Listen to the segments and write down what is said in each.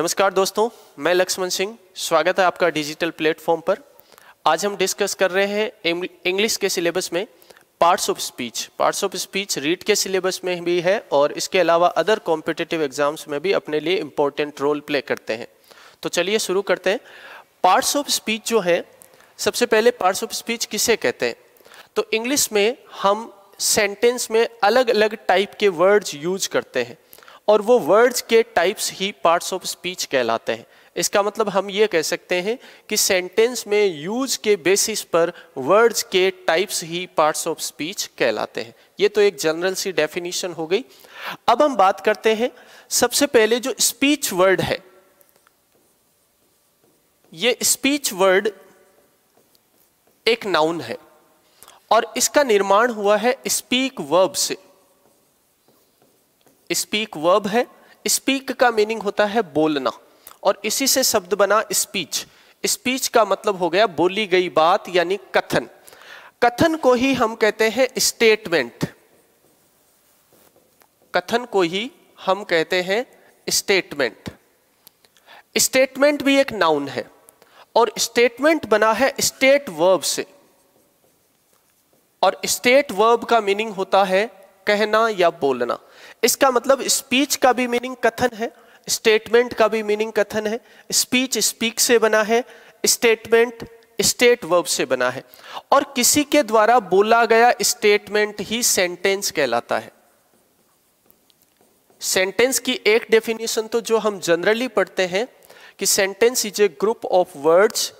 नमस्कार दोस्तों मैं लक्ष्मण सिंह स्वागत है आपका डिजिटल प्लेटफॉर्म पर आज हम डिस्कस कर रहे हैं इंग्लिश के सिलेबस में parts of speech parts of speech read के सिलेबस में भी है और इसके अलावा अदर कॉम्पिटिटिव एग्जाम्स में भी अपने लिए इम्पोर्टेंट रोल प्ले करते हैं तो चलिए शुरू करते हैं पार्ट्स ऑफ स्पीच जो है सबसे पहले पार्ट्स ऑफ स्पीच किसे कहते हैं तो इंग्लिश में हम सेंटेंस में अलग अलग टाइप के वर्ड्स यूज करते हैं और वो वर्ड्स के टाइप्स ही पार्ट्स ऑफ स्पीच कहलाते हैं इसका मतलब हम ये कह सकते हैं कि सेंटेंस में यूज के बेसिस पर वर्ड्स के टाइप्स ही पार्ट्स ऑफ स्पीच कहलाते हैं ये तो एक जनरल सी डेफिनेशन हो गई अब हम बात करते हैं सबसे पहले जो स्पीच वर्ड है ये स्पीच वर्ड एक नाउन है और इसका निर्माण हुआ है स्पीक वर्ब से स्पीक वर्ब है स्पीक का मीनिंग होता है बोलना और इसी से शब्द बना स्पीच स्पीच का मतलब हो गया बोली गई बात यानी कथन कथन को ही हम कहते हैं स्टेटमेंट कथन को ही हम कहते हैं स्टेटमेंट स्टेटमेंट भी एक नाउन है और स्टेटमेंट बना है स्टेट वर्ब से और स्टेट वर्ब का मीनिंग होता है कहना या बोलना इसका मतलब स्पीच का भी मीनिंग कथन है स्टेटमेंट का भी मीनिंग कथन है स्पीच स्पीक से बना है स्टेटमेंट स्टेट वर्ब से बना है और किसी के द्वारा बोला गया स्टेटमेंट ही सेंटेंस कहलाता है सेंटेंस की एक डेफिनेशन तो जो हम जनरली पढ़ते हैं कि sentence is a group of words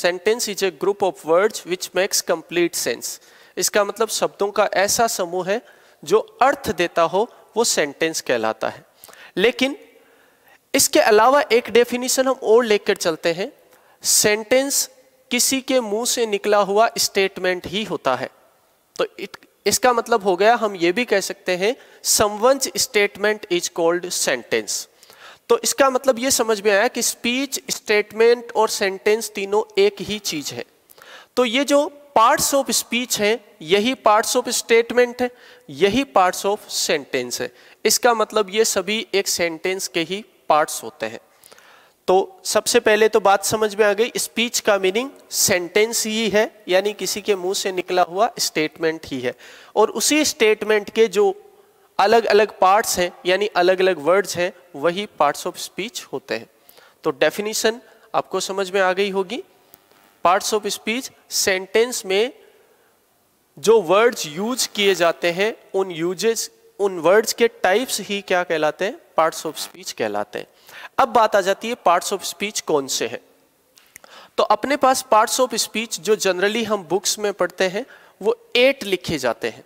sentence is a group of words which makes complete sense इसका मतलब शब्दों का ऐसा समूह है जो अर्थ देता हो वो सेंटेंस कहलाता है लेकिन इसके अलावा एक डेफिनेशन हम और लेकर चलते हैं सेंटेंस किसी के मुंह से निकला हुआ स्टेटमेंट ही होता है तो इत, इसका मतलब हो गया हम ये भी कह सकते हैं someone's statement is called sentence तो इसका मतलब ये समझ में आया कि स्पीच स्टेटमेंट और सेंटेंस तीनों एक ही चीज है तो ये जो पार्ट्स ऑफ स्पीच है यही पार्ट्स ऑफ स्टेटमेंट है यही पार्ट्स ऑफ सेंटेंस है इसका मतलब ये सभी एक सेंटेंस के ही पार्ट्स होते हैं तो सबसे पहले तो बात समझ में आ गई स्पीच का मीनिंग सेंटेंस ही है यानी किसी के मुंह से निकला हुआ स्टेटमेंट ही है और उसी स्टेटमेंट के जो अलग अलग पार्ट्स हैं यानी अलग अलग वर्ड्स हैं वही पार्ट्स ऑफ स्पीच होते हैं तो डेफिनेशन आपको समझ में आ गई होगी पार्ट्स ऑफ स्पीच सेंटेंस में जो वर्ड्स यूज किए जाते हैं उन यूजेस उन वर्ड्स के टाइप्स ही क्या कहलाते हैं पार्ट्स ऑफ स्पीच कहलाते हैं अब बात आ जाती है पार्ट्स ऑफ स्पीच कौन से हैं तो अपने पास पार्ट्स ऑफ स्पीच जो जनरली हम बुक्स में पढ़ते हैं वो एट लिखे जाते हैं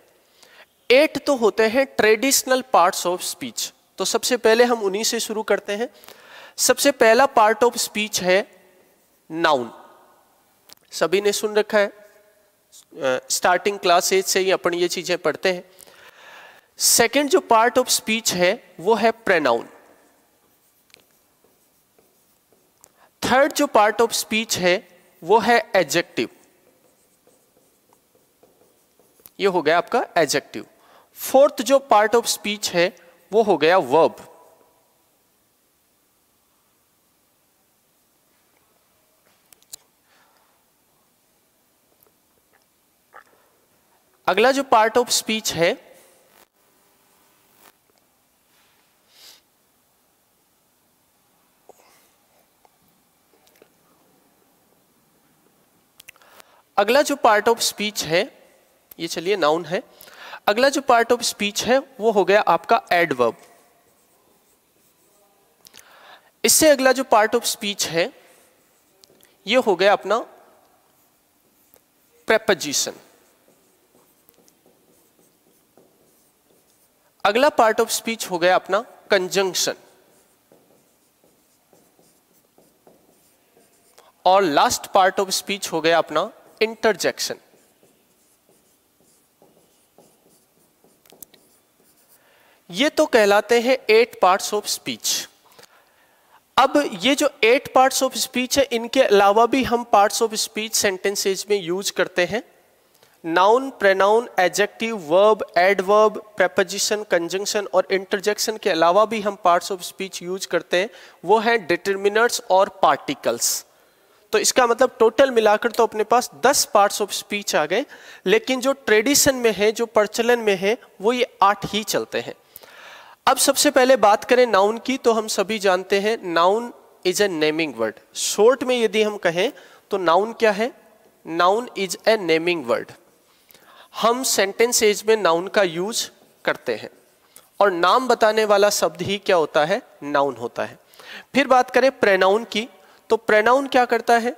एट तो होते हैं ट्रेडिशनल पार्ट्स ऑफ स्पीच तो सबसे पहले हम उन्हीं से शुरू करते हैं सबसे पहला पार्ट ऑफ स्पीच है नाउन सभी ने सुन रखा है स्टार्टिंग क्लास एज से ही अपन ये चीज़ें पढ़ते हैं सेकंड जो पार्ट ऑफ स्पीच है वो है प्रेनाउन थर्ड जो पार्ट ऑफ स्पीच है वो है एडजेक्टिव ये हो गया आपका एडजेक्टिव फोर्थ जो पार्ट ऑफ स्पीच है वो हो गया वर्ब अगला जो पार्ट ऑफ स्पीच है अगला जो पार्ट ऑफ स्पीच है ये चलिए नाउन है अगला जो पार्ट ऑफ स्पीच है वो हो गया आपका एडवर्ब इससे अगला जो पार्ट ऑफ स्पीच है ये हो गया अपना प्रेपोजिशन अगला पार्ट ऑफ स्पीच हो गया अपना कंजंक्शन और लास्ट पार्ट ऑफ स्पीच हो गया अपना इंटरजेक्शन ये तो कहलाते हैं एट पार्ट्स ऑफ स्पीच अब ये जो एट पार्ट्स ऑफ स्पीच है इनके अलावा भी हम पार्ट्स ऑफ स्पीच सेंटेंसेज में यूज करते हैं noun pronoun adjective verb adverb preposition conjunction और इंटरजेक्शन के अलावा भी हम पार्ट्स ऑफ स्पीच यूज करते हैं वो है डिटर्मिनर्स और पार्टिकल्स तो इसका मतलब टोटल मिलाकर तो अपने पास 10 पार्ट्स ऑफ स्पीच आ गए लेकिन जो ट्रेडिशन में है जो प्रचलन में है वो ये आठ ही चलते हैं अब सबसे पहले बात करें नाउन की तो हम सभी जानते हैं noun is a naming word short में यदि हम कहें तो नाउन क्या है noun is a naming word हम सेंटेंसेज में नाउन का यूज करते हैं और नाम बताने वाला शब्द ही क्या होता है नाउन होता है फिर बात करें प्रेनाउन की तो प्रेनाउन क्या करता है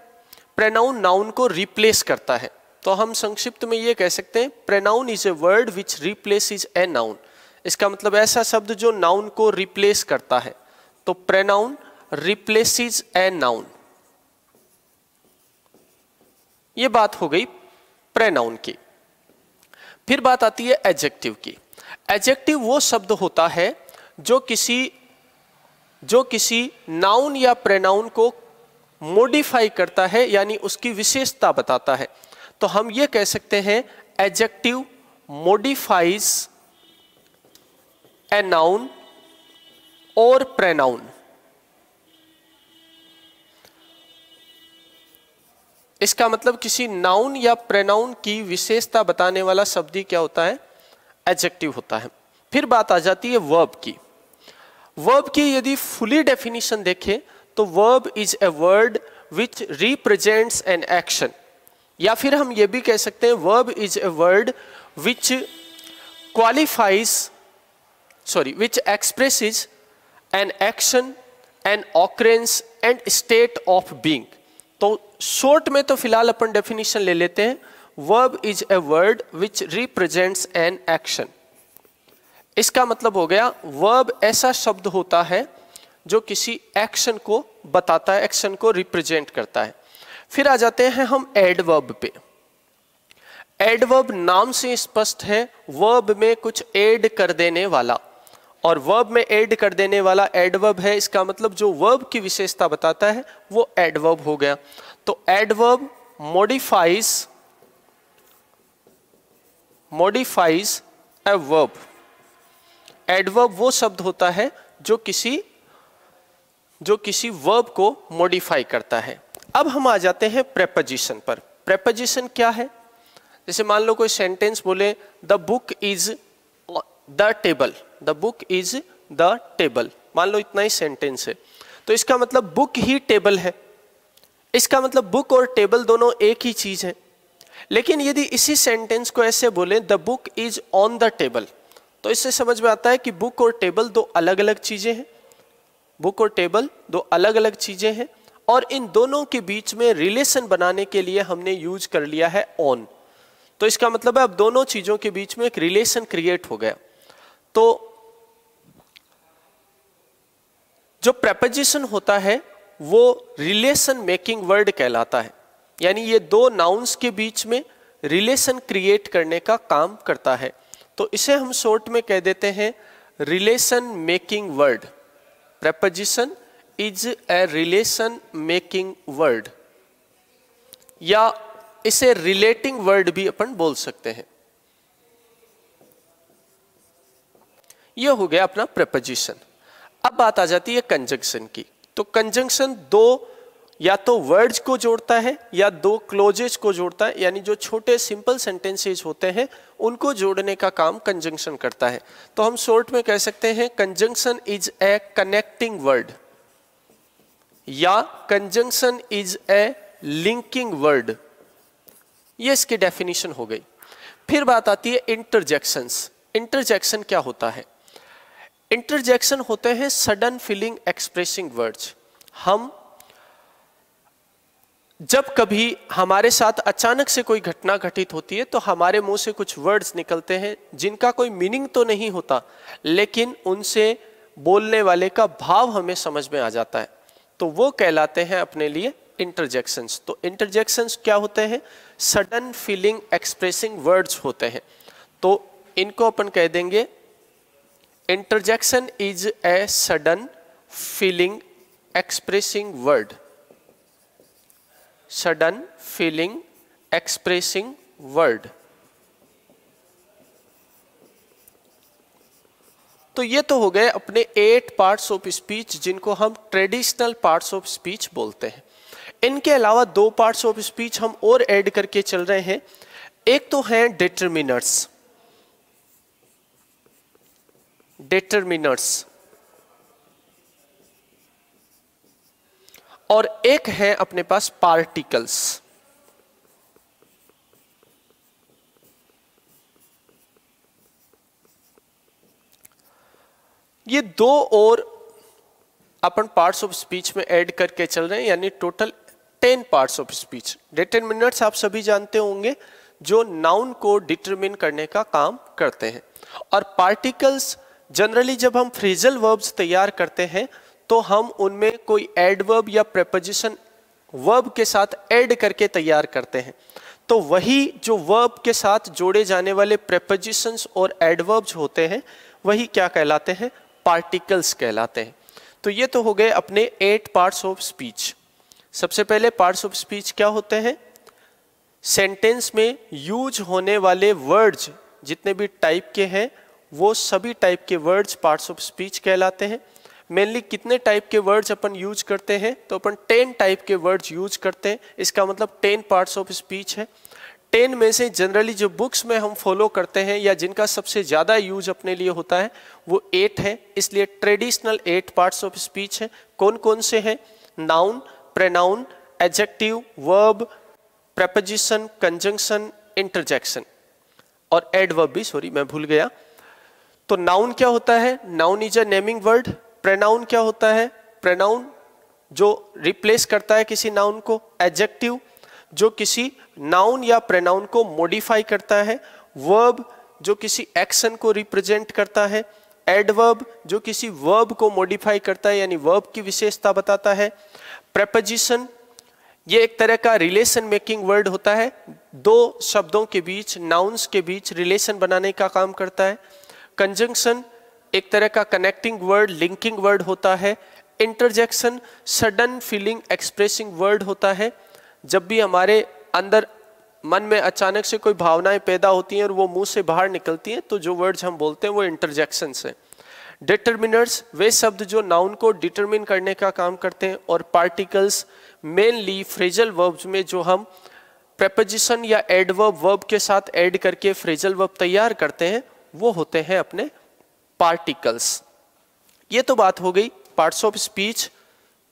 प्रेनाउन नाउन को रिप्लेस करता है तो हम संक्षिप्त में ये कह सकते हैं pronoun is a word which replace is a noun इसका मतलब ऐसा शब्द जो नाउन को रिप्लेस करता है तो pronoun replace is a noun ये बात हो गई प्रेनाउन की फिर बात आती है एडजेक्टिव की एडजेक्टिव वो शब्द होता है जो किसी जो किसी नाउन या प्रेनाउन को मोडिफाई करता है यानी उसकी विशेषता बताता है तो हम ये कह सकते हैं एडजेक्टिव मोडिफाइज ए नाउन और प्रेनाउन इसका मतलब किसी नाउन या प्रेनाउन की विशेषता बताने वाला शब्द ही क्या होता है एडजेक्टिव होता है फिर बात आ जाती है वर्ब की वर्ब की यदि फुली डेफिनेशन देखें तो verb is a word which represents an action या फिर हम ये भी कह सकते हैं verb is a word which qualifies sorry which express is an action an occurrence and state of being तो शॉर्ट में तो फिलहाल अपन डेफिनेशन ले लेते हैं verb is a word which represents an action इसका मतलब हो गया वर्ब ऐसा शब्द होता है जो किसी एक्शन को बताता है एक्शन को रिप्रेजेंट करता है फिर आ जाते हैं हम एडवर्ब पे एडवर्ब नाम से स्पष्ट है वर्ब में कुछ एड कर देने वाला और वर्ब में एड कर देने वाला एडवर्ब है इसका मतलब जो वर्ब की विशेषता बताता है वो एडवर्ब हो गया तो adverb modifies modifies a verb adverb वो शब्द होता है जो किसी जो किसी वर्ब को मॉडिफाई करता है अब हम आ जाते हैं प्रेपोजिशन पर प्रेपोजिशन क्या है जैसे मान लो कोई सेंटेंस बोले the book is the table the book is the table मान लो इतना ही सेंटेंस है तो इसका मतलब बुक ही टेबल है इसका मतलब बुक और टेबल दोनों एक ही चीज़ है लेकिन यदि इसी सेंटेंस को ऐसे बोलें the book is on the table तो इससे समझ में आता है कि बुक और टेबल दो अलग अलग चीज़ें हैं बुक और टेबल दो अलग अलग चीज़ें हैं और इन दोनों के बीच में रिलेशन बनाने के लिए हमने यूज कर लिया है ऑन तो इसका मतलब है अब दोनों चीज़ों के बीच में एक रिलेशन क्रिएट हो गया तो जो प्रेपोजिशन होता है वो रिलेशन मेकिंग वर्ड कहलाता है यानी ये दो नाउंस के बीच में रिलेशन क्रिएट करने का काम करता है तो इसे हम शॉर्ट में कह देते हैं relation making word preposition is a relation making word या इसे रिलेटिंग वर्ड भी अपन बोल सकते हैं यह हो गया अपना प्रपोजिशन अब बात आ जाती है कंजक्शन की तो कंजंक्शन दो या तो वर्ड्स को जोड़ता है या दो क्लोजेज को जोड़ता है यानी जो छोटे सिंपल सेंटेंसेज होते हैं उनको जोड़ने का काम कंजंक्शन करता है तो हम शॉर्ट में कह सकते हैं conjunction is a connecting word या conjunction is a linking word ये इसकी डेफिनेशन हो गई फिर बात आती है इंटरजेक्शंस इंटरजेक्शन क्या होता है इंटरजेक्शन होते हैं सडन फीलिंग एक्सप्रेसिंग वर्ड्स हम जब कभी हमारे साथ अचानक से कोई घटना घटित होती है तो हमारे मुंह से कुछ वर्ड्स निकलते हैं जिनका कोई मीनिंग तो नहीं होता लेकिन उनसे बोलने वाले का भाव हमें समझ में आ जाता है तो वो कहलाते हैं अपने लिए इंटरजेक्शंस तो इंटरजेक्शंस क्या होते हैं सडन फीलिंग एक्सप्रेसिंग वर्ड्स होते हैं तो इनको अपन कह देंगे interjection is a sudden feeling expressing word sudden feeling expressing word तो ये तो हो गए अपने एट पार्ट्स ऑफ स्पीच जिनको हम ट्रेडिशनल पार्ट्स ऑफ स्पीच बोलते हैं इनके अलावा दो पार्ट्स ऑफ स्पीच हम और ऐड करके चल रहे हैं एक तो है डिटर्मिनर्स डिटर्मिनर्स और एक है अपने पास पार्टिकल्स ये दो और अपन पार्ट्स ऑफ स्पीच में ऐड करके चल रहे हैं यानी total ten parts of speech determiners आप सभी जानते होंगे जो नाउन को डिटरमिन करने का काम करते हैं और पार्टिकल्स जनरली जब हम फ्रेजल वर्ब्स तैयार करते हैं तो हम उनमें कोई एडवर्ब या प्रपोजिशन वर्ब के साथ ऐड करके तैयार करते हैं तो वही जो वर्ब के साथ जोड़े जाने वाले प्रपोजिशंस और एडवर्ब्स होते हैं वही क्या कहलाते हैं पार्टिकल्स कहलाते हैं तो ये तो हो गए अपने एट पार्ट्स ऑफ स्पीच सबसे पहले पार्ट्स ऑफ स्पीच क्या होते हैं सेंटेंस में यूज होने वाले वर्ड्स जितने भी टाइप के हैं वो सभी टाइप के वर्ड्स पार्ट्स ऑफ स्पीच कहलाते हैं मेनली कितने टाइप के वर्ड्स अपन यूज करते हैं तो अपन टेन टाइप के वर्ड्स यूज करते हैं इसका मतलब टेन पार्ट्स ऑफ स्पीच है टेन में से जनरली जो बुक्स में हम फॉलो करते हैं या जिनका सबसे ज़्यादा यूज अपने लिए होता है वो एट है इसलिए traditional eight parts of speech है कौन कौन से हैं noun pronoun adjective verb preposition conjunction interjection और एडवर्ब भी सॉरी मैं भूल गया तो नाउन क्या होता है noun is a naming word pronoun क्या होता है प्रेनाउन जो रिप्लेस करता है किसी नाउन को एडजेक्टिव जो किसी नाउन या प्रेनाउन को मॉडिफाई करता है वर्ब जो किसी एक्शन को रिप्रेजेंट करता है एडवर्ब जो किसी वर्ब को मॉडिफाई करता है यानी वर्ब की विशेषता बताता है प्रपोजिशन ये एक तरह का रिलेशन मेकिंग वर्ड होता है दो शब्दों के बीच नाउन्स के बीच रिलेशन बनाने का काम करता है कंजंक्शन एक तरह का कनेक्टिंग वर्ड लिंकिंग वर्ड होता है interjection sudden feeling expressing word होता है जब भी हमारे अंदर मन में अचानक से कोई भावनाएं पैदा होती हैं और वो मुंह से बाहर निकलती हैं तो जो वर्ड्स हम बोलते हैं वो इंटरजेक्शन है डिटर्मिनर्स वे शब्द जो नाउन को डिटर्मिन करने का काम करते हैं और पार्टिकल्स मेनली फ्रेजल वर्ब्स में जो हम प्रपोजिशन या एडवर्ब वर्ब के साथ ऐड करके फ्रेजल वर्ब तैयार करते हैं वो होते हैं अपने पार्टिकल्स ये तो बात हो गई पार्ट्स ऑफ स्पीच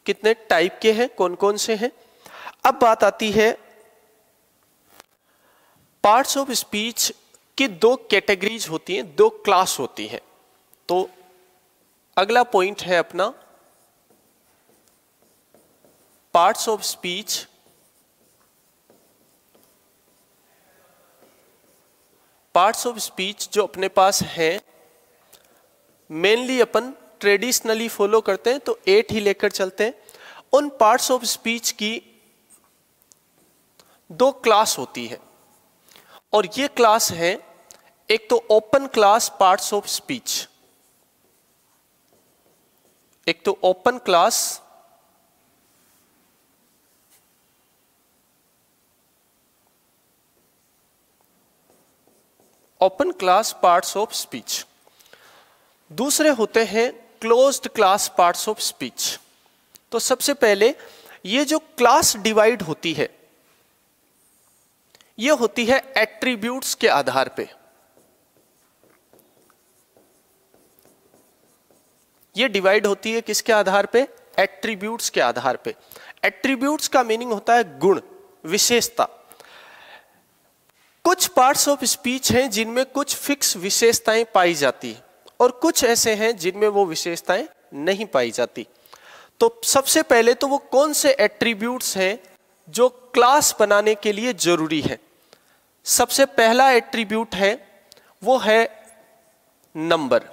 कितने टाइप के हैं कौन कौन से हैं अब बात आती है पार्ट्स ऑफ स्पीच की दो कैटेगरीज होती हैं दो क्लास होती हैं तो अगला पॉइंट है अपना parts of speech parts of speech जो अपने पास हैं मेनली अपन ट्रेडिशनली फॉलो करते हैं तो एट ही लेकर चलते हैं उन पार्ट्स ऑफ स्पीच की दो क्लास होती है और ये क्लास है एक तो open class parts of speech एक तो open class open class parts of speech दूसरे होते हैं closed class parts of speech तो सबसे पहले ये जो क्लास डिवाइड होती है ये होती है एट्रीब्यूट्स के आधार पे ये डिवाइड होती है किसके आधार पे एट्रीब्यूट्स के आधार पे एट्रीब्यूट्स का मीनिंग होता है गुण विशेषता कुछ पार्ट्स ऑफ स्पीच हैं जिनमें कुछ फिक्स विशेषताएं पाई जाती है और कुछ ऐसे हैं जिनमें वो विशेषताएं नहीं पाई जाती तो सबसे पहले तो वो कौन से एट्रीब्यूट्स हैं जो क्लास बनाने के लिए जरूरी है सबसे पहला एट्रीब्यूट है वो है नंबर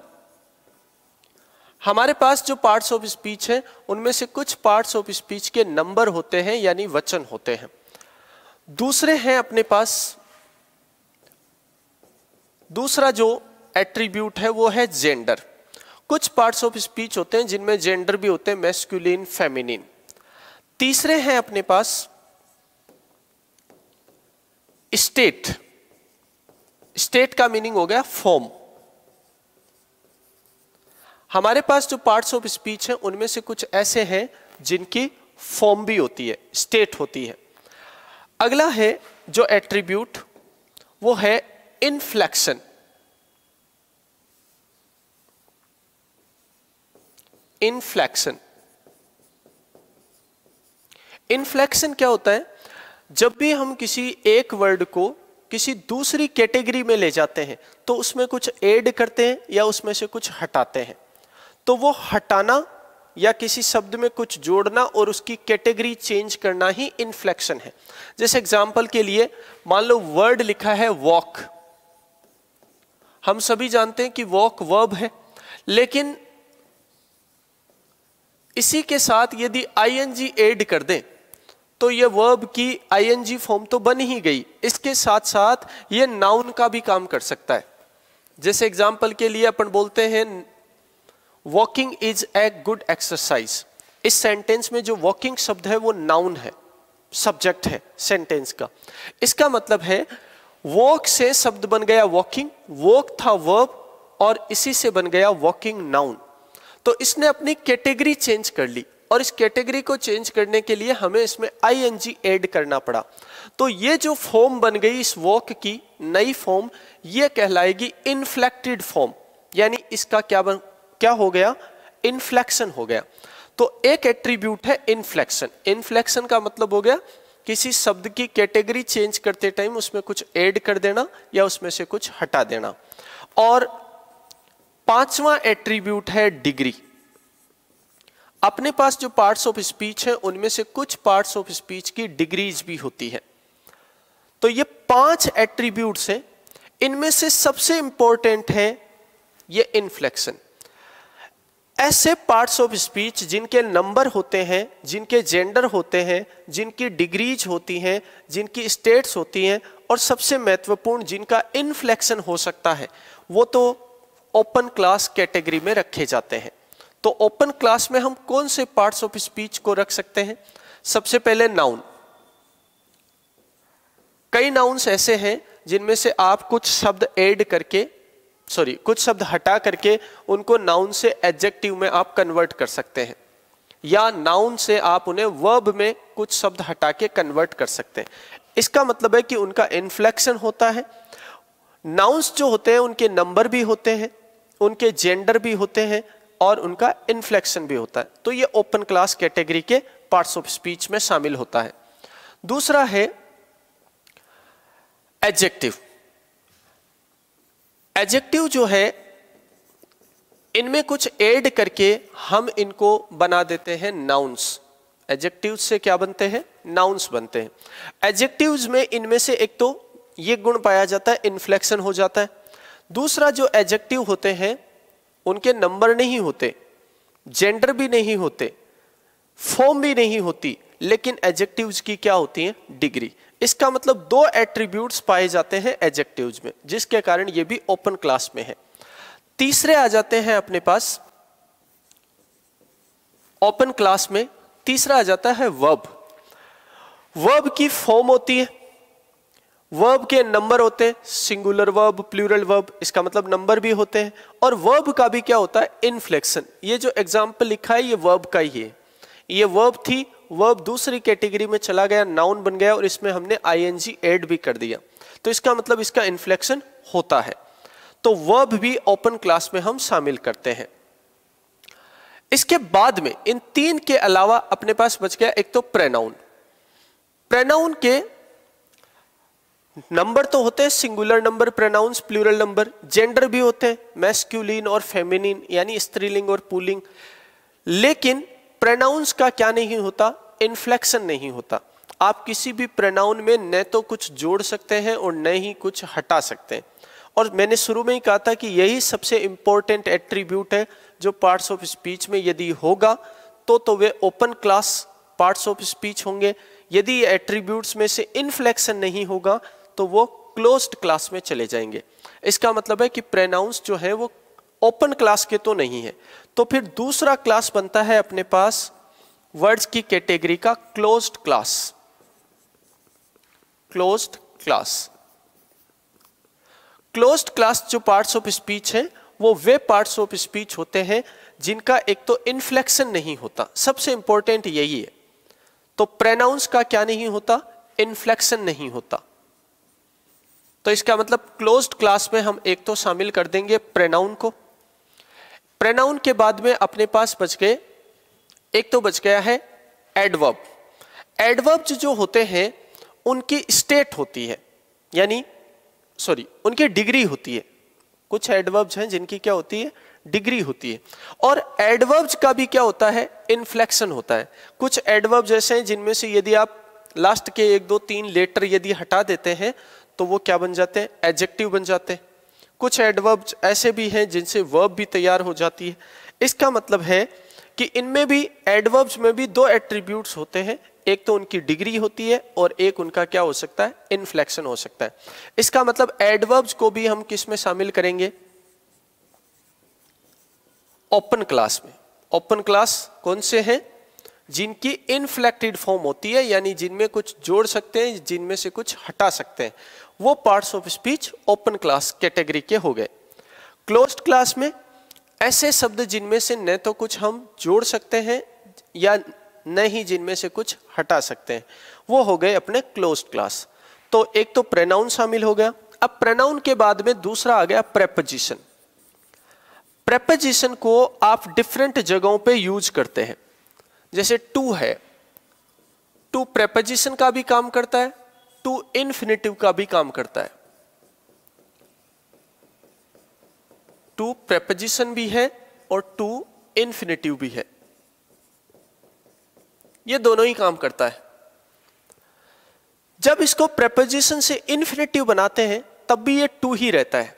हमारे पास जो पार्ट्स ऑफ स्पीच हैं उनमें से कुछ पार्ट्स ऑफ स्पीच के नंबर होते हैं यानी वचन होते हैं दूसरे हैं अपने पास दूसरा जो एट्रीब्यूट है वो है जेंडर कुछ पार्ट्स ऑफ स्पीच होते हैं जिनमें जेंडर भी होते हैं मेस्कुलिन फेमिनिन तीसरे हैं अपने पास स्टेट स्टेट का मीनिंग हो गया फॉर्म हमारे पास जो पार्ट्स ऑफ स्पीच हैं उनमें से कुछ ऐसे हैं जिनकी फॉर्म भी होती है स्टेट होती है अगला है जो एट्रीब्यूट वो है inflection. इनफ्लैक्शन इनफ्लैक्शन क्या होता है जब भी हम किसी एक वर्ड को किसी दूसरी कैटेगरी में ले जाते हैं तो उसमें कुछ ऐड करते हैं या उसमें से कुछ हटाते हैं तो वो हटाना या किसी शब्द में कुछ जोड़ना और उसकी कैटेगरी चेंज करना ही इनफ्लेक्शन है जैसे एग्जाम्पल के लिए मान लो वर्ड लिखा है वॉक हम सभी जानते हैं कि वॉक वर्ब है लेकिन इसी के साथ यदि आईएनजी ऐड कर दें तो यह वर्ब की आईएनजी फॉर्म तो बन ही गई इसके साथ साथ यह नाउन का भी काम कर सकता है जैसे एग्जाम्पल के लिए अपन बोलते हैं walking is a good exercise इस सेंटेंस में जो वॉकिंग शब्द है वो नाउन है सब्जेक्ट है सेंटेंस का इसका मतलब है वॉक से शब्द बन गया वॉकिंग वॉक था वर्ब और इसी से बन गया वॉकिंग नाउन तो इसने अपनी कैटेगरी चेंज कर ली और इस कैटेगरी को चेंज करने के लिए हमें इसमें आईएनजी ऐड करना पड़ा तो ये जो फॉर्म बन गई इस वॉक की नई फॉर्म ये कहलाएगी इनफ्लेक्टेड फॉर्म यानी इसका क्या बन क्या हो गया इनफ्लेक्शन हो गया तो एक एट्रीब्यूट है इनफ्लेक्शन इनफ्लेक्शन का मतलब हो गया किसी शब्द की कैटेगरी चेंज करते टाइम उसमें कुछ ऐड कर देना या उसमें से कुछ हटा देना और पांचवा एट्रीब्यूट है डिग्री अपने पास जो पार्ट्स ऑफ स्पीच है उनमें से कुछ पार्ट्स ऑफ स्पीच की डिग्रीज भी होती है तो ये पांच एट्रीब्यूट्स हैं इनमें से सबसे इंपॉर्टेंट है ये इन्फ्लेक्शन ऐसे पार्ट्स ऑफ स्पीच जिनके नंबर होते हैं जिनके जेंडर होते हैं जिनकी डिग्रीज होती हैं जिनकी स्टेट्स होती हैं और सबसे महत्वपूर्ण जिनका इन्फ्लेक्शन हो सकता है वो तो ओपन क्लास कैटेगरी में रखे जाते हैं तो ओपन क्लास में हम कौन से पार्ट्स ऑफ स्पीच को रख सकते हैं सबसे पहले नाउन कई नाउन्स ऐसे हैं जिनमें से आप कुछ शब्द ऐड करके सॉरी कुछ शब्द हटा करके उनको नाउन से एडजेक्टिव में आप कन्वर्ट कर सकते हैं या नाउन से आप उन्हें वर्ब में कुछ शब्द हटा के कन्वर्ट कर सकते हैं इसका मतलब है कि उनका इन्फ्लेक्शन होता है नाउन्स जो होते हैं उनके नंबर भी होते हैं उनके जेंडर भी होते हैं और उनका इन्फ्लेक्शन भी होता है तो ये ओपन क्लास कैटेगरी के पार्ट्स ऑफ स्पीच में शामिल होता है दूसरा है एडजेक्टिव एडजेक्टिव जो है इनमें कुछ ऐड करके हम इनको बना देते हैं नाउंस एडजेक्टिव से क्या बनते हैं नाउंस बनते हैं एडजेक्टिव में इनमें से एक तो ये गुण पाया जाता है इन्फ्लेक्शन हो जाता है दूसरा जो एडजेक्टिव होते हैं उनके नंबर नहीं होते जेंडर भी नहीं होते फॉर्म भी नहीं होती लेकिन एजेक्टिव्स की क्या होती है डिग्री इसका मतलब दो एट्रीब्यूट्स पाए जाते हैं एजेक्टिव्स में जिसके कारण ये भी ओपन क्लास में है तीसरे आ जाते हैं अपने पास ओपन क्लास में तीसरा आ जाता है वर्ब वर्ब की फॉर्म होती है वर्ब के नंबर होते हैं सिंगुलर वर्ब प्लूरल वर्ब इसका मतलब नंबर भी होते हैं और वर्ब का भी क्या होता है इनफ्लेक्शन ये जो एग्जाम्पल लिखा है ये वर्ब का ही है ये वर्ब थी वर्ब दूसरी कैटेगरी में चला गया नाउन बन गया और इसमें हमने आईएनजी ऐड भी कर दिया तो इसका मतलब इसका इन्फ्लेक्शन होता है तो वर्ब भी ओपन क्लास में हम शामिल करते हैं इसके बाद में इन तीन के अलावा अपने पास बच गया एक तो प्रेनाउन प्रेनाउन के नंबर तो होते हैं singular number pronouns plural number gender भी होते हैं मैस्क्यूलिन और फेमिनिन यानी स्त्रीलिंग और पुलिंग लेकिन प्रनाउंस का क्या नहीं होता इन्फ्लेक्शन नहीं होता आप किसी भी प्रनाउन में न तो कुछ जोड़ सकते हैं और न ही कुछ हटा सकते हैं और मैंने शुरू में ही कहा था कि यही सबसे इम्पोर्टेंट एट्रीब्यूट है जो पार्ट्स ऑफ स्पीच में यदि होगा तो तो वे open class parts of speech होंगे यदि एट्रीब्यूट्स में से इनफ्लेक्शन नहीं होगा तो वो क्लोज्ड क्लास में चले जाएंगे इसका मतलब है कि प्रेनाउंस जो है वो ओपन क्लास के तो नहीं है तो फिर दूसरा क्लास बनता है अपने पास वर्ड्स की कैटेगरी का closed class closed class closed class जो पार्ट्स ऑफ स्पीच है वो वे पार्ट्स ऑफ स्पीच होते हैं जिनका एक तो इन्फ्लेक्शन नहीं होता सबसे इंपॉर्टेंट यही है तो प्रेनाउंस का क्या नहीं होता इन्फ्लेक्शन नहीं होता तो इसका मतलब क्लोज्ड क्लास में हम एक तो शामिल कर देंगे प्रेनाउन को प्रेनाउन के बाद में अपने पास बच गए एक तो बच गया है एडवर्ब एडवर्ब्स जो होते हैं उनकी स्टेट होती है यानी सॉरी उनकी डिग्री होती है कुछ एडवर्ब्स हैं जिनकी क्या होती है डिग्री होती है और एडवर्ब्स का भी क्या होता है इनफ्लेक्शन होता है कुछ एडवर्ब्स ऐसे हैं जिनमें से यदि आप लास्ट के एक दो तीन लेटर यदि हटा देते हैं तो वो क्या बन जाते हैं एडजेक्टिव बन जाते हैं कुछ एडवर्ब्स ऐसे भी हैं जिनसे वर्ब भी तैयार हो जाती है इसका मतलब है कि इनमें भी एडवर्ब्स में भी दो एट्रीब्यूट्स होते हैं एक तो उनकी डिग्री होती है और एक उनका क्या हो सकता है इनफ्लेक्शन हो सकता है इसका मतलब एडवर्ब्स को भी हम किस में शामिल करेंगे ओपन क्लास में ओपन क्लास कौन से हैं जिनकी इनफ्लेक्टेड फॉर्म होती है यानी जिनमें कुछ जोड़ सकते हैं जिनमें से कुछ हटा सकते हैं वो parts of speech open class category के हो गए क्लोज्ड क्लास में ऐसे शब्द जिनमें से न तो कुछ हम जोड़ सकते हैं या न ही जिनमें से कुछ हटा सकते हैं वो हो गए अपने क्लोज्ड क्लास तो एक तो प्रेनाउन शामिल हो गया अब प्रेनाउन के बाद में दूसरा आ गया प्रेपोजिशन प्रेपोजिशन को आप डिफरेंट जगहों पे यूज करते हैं जैसे टू है टू प्रेपोजिशन का भी काम करता है टू इन्फिनेटिव का भी काम करता है टू प्रेपोजिशन भी है और टू इन्फिनेटिव भी है ये दोनों ही काम करता है जब इसको प्रेपोजिशन से इन्फिनेटिव बनाते हैं तब भी ये टू ही रहता है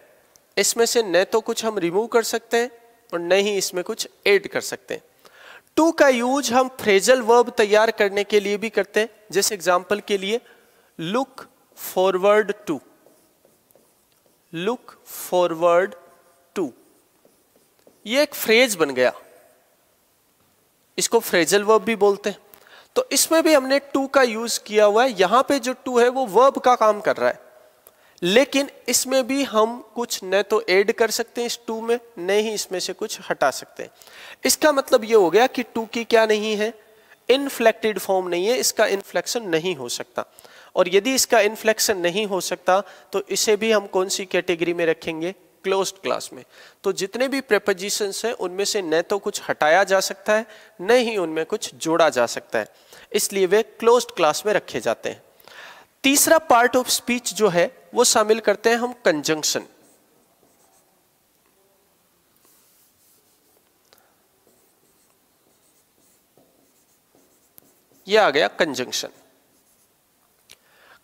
इसमें से न तो कुछ हम रिमूव कर सकते हैं और न ही इसमें कुछ ऐड कर सकते हैं टू का यूज हम फ्रेजल वर्ब तैयार करने के लिए भी करते हैं जैसे एग्जाम्पल के लिए look forward to look forward to ये एक फ्रेज बन गया इसको फ्रेजल वर्ब भी बोलते हैं तो इसमें भी हमने टू का यूज किया हुआ है यहां पे जो टू है वो वर्ब का काम कर रहा है लेकिन इसमें भी हम कुछ न तो ऐड कर सकते हैं इस टू में न ही इसमें से कुछ हटा सकते हैं इसका मतलब ये हो गया कि टू की क्या नहीं है इनफ्लेक्टेड फॉर्म नहीं है इसका इन्फ्लेक्शन नहीं हो सकता और यदि इसका इन्फ्लेक्शन नहीं हो सकता तो इसे भी हम कौन सी कैटेगरी में रखेंगे क्लोज क्लास में तो जितने भी प्रेपोजिशन हैं उनमें से न तो कुछ हटाया जा सकता है न ही उनमें कुछ जोड़ा जा सकता है इसलिए वे क्लोज क्लास में रखे जाते हैं तीसरा पार्ट ऑफ स्पीच जो है वो शामिल करते हैं हम कंजंक्शन यह आ गया कंजंक्शन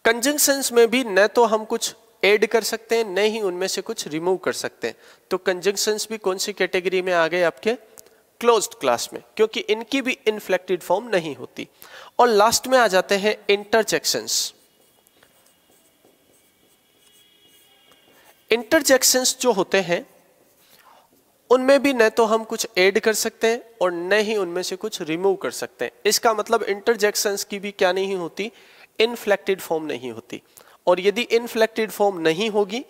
कंजंक्शंस में भी न तो हम कुछ ऐड कर सकते हैं न ही उनमें से कुछ रिमूव कर सकते हैं तो कंजंक्शंस भी कौन सी कैटेगरी में आ गए आपके क्लोज क्लास में क्योंकि इनकी भी इनफ्लेक्टेड फॉर्म नहीं होती और लास्ट में आ जाते हैं इंटरजेक्शंस इंटरजेक्शंस जो होते हैं उनमें भी न तो हम कुछ ऐड कर सकते हैं और न ही उनमें से कुछ रिमूव कर सकते हैं इसका मतलब इंटरजेक्शंस की भी क्या नहीं होती इनफ्लेक्टेड फॉर्म नहीं होती और यदि इनफ्लेक्टेड फॉर्म नहीं होगी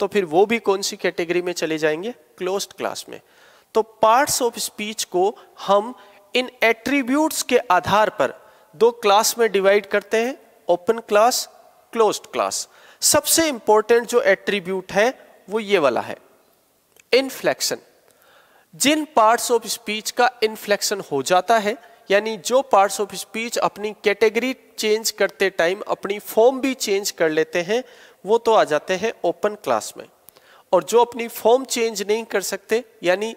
तो फिर वो भी कौन सी कैटेगरी में चले जाएंगे क्लोज क्लास में तो पार्ट्स ऑफ स्पीच को हम इन एट्रीब्यूट्स के आधार पर दो क्लास में डिवाइड करते हैं ओपन क्लास क्लोज क्लास सबसे इंपॉर्टेंट जो एट्रीब्यूट है वो ये वाला है इनफ्लेक्शन जिन पार्ट्स ऑफ स्पीच का इनफ्लेक्शन हो जाता है यानी जो पार्ट्स ऑफ स्पीच अपनी कैटेगरी चेंज करते टाइम अपनी फॉर्म भी चेंज कर लेते हैं वो तो आ जाते हैं ओपन क्लास में और जो अपनी फॉर्म चेंज नहीं कर सकते यानी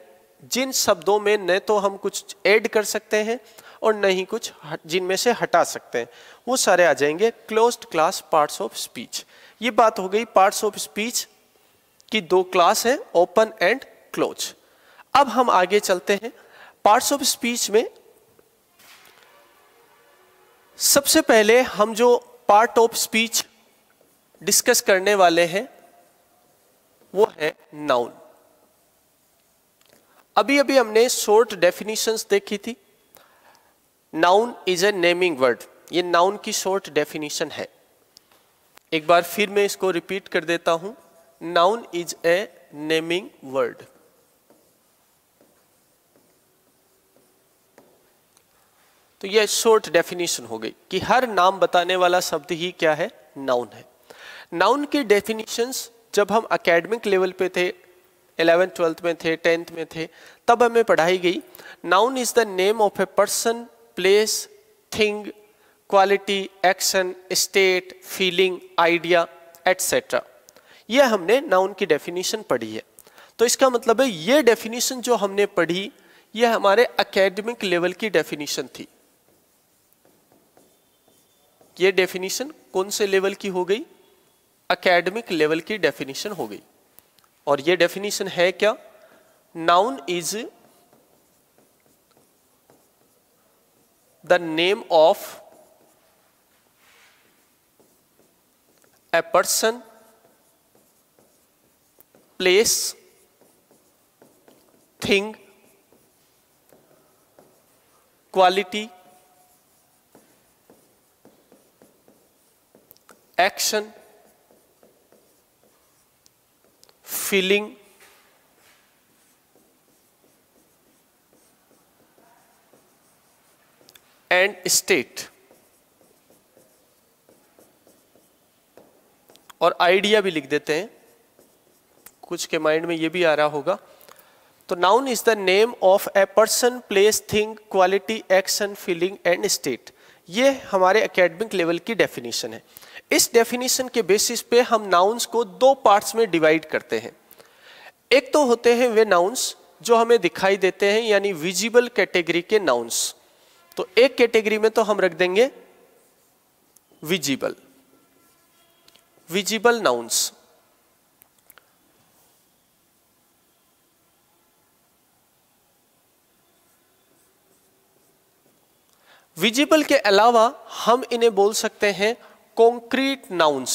जिन शब्दों में न तो हम कुछ ऐड कर सकते हैं और न ही कुछ जिनमें से हटा सकते हैं वो सारे आ जाएंगे closed class parts of speech ये बात हो गई पार्ट्स ऑफ स्पीच की दो क्लास है ओपन एंड क्लोज अब हम आगे चलते हैं पार्ट्स ऑफ स्पीच में सबसे पहले हम जो पार्ट ऑफ स्पीच डिस्कस करने वाले हैं वो है नाउन अभी अभी हमने शॉर्ट डेफिनेशंस देखी थी noun is a naming word ये नाउन की शॉर्ट डेफिनेशन है एक बार फिर मैं इसको रिपीट कर देता हूं noun is a naming word तो यह शॉर्ट डेफिनेशन हो गई कि हर नाम बताने वाला शब्द ही क्या है नाउन है नाउन के डेफिनेशंस जब हम अकेडमिक लेवल पे थे एलेवेंथ ट्वेल्थ में थे टेंथ में थे तब हमें पढ़ाई गई noun is the name of a person place thing quality action state feeling idea etcetera यह हमने नाउन की डेफिनेशन पढ़ी है तो इसका मतलब है ये डेफिनेशन जो हमने पढ़ी यह हमारे एकेडमिक लेवल की डेफिनेशन थी ये डेफिनेशन कौन से लेवल की हो गई अकेडमिक लेवल की डेफिनेशन हो गई और ये डेफिनेशन है क्या noun is the name of a person place thing quality action, feeling, and state और आइडिया भी लिख देते हैं कुछ के माइंड में ये भी आ रहा होगा तो noun is the name of a person place thing quality action feeling and state ये हमारे एकेडमिक लेवल की डेफिनेशन है इस डेफिनेशन के बेसिस पे हम नाउन्स को दो पार्ट्स में डिवाइड करते हैं एक तो होते हैं वे नाउन्स जो हमें दिखाई देते हैं यानी विजिबल कैटेगरी के नाउन्स तो एक कैटेगरी में तो हम रख देंगे विजिबल विजिबल नाउन्स विजिबल के अलावा हम इन्हें बोल सकते हैं concrete nouns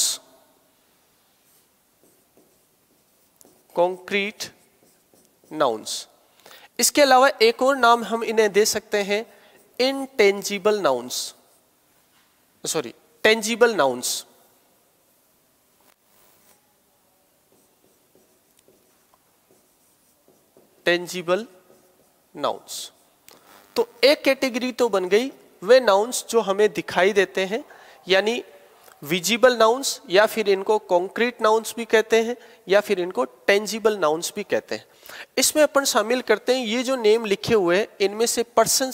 कॉन्क्रीट नाउंस इसके अलावा एक और नाम हम इन्हें दे सकते हैं intangible nouns sorry tangible nouns tangible nouns तो एक कैटेगरी तो बन गई वे नाउन्स जो हमें दिखाई देते हैं यानी विजिबल नाउंस या फिर इनको कॉन्क्रीट नाउन्स भी कहते हैं या फिर इनको टेंजिबल नाउन्स भी कहते हैं इसमें अपन शामिल करते हैं ये जो नेम लिखे हुए हैं इनमें से पर्सन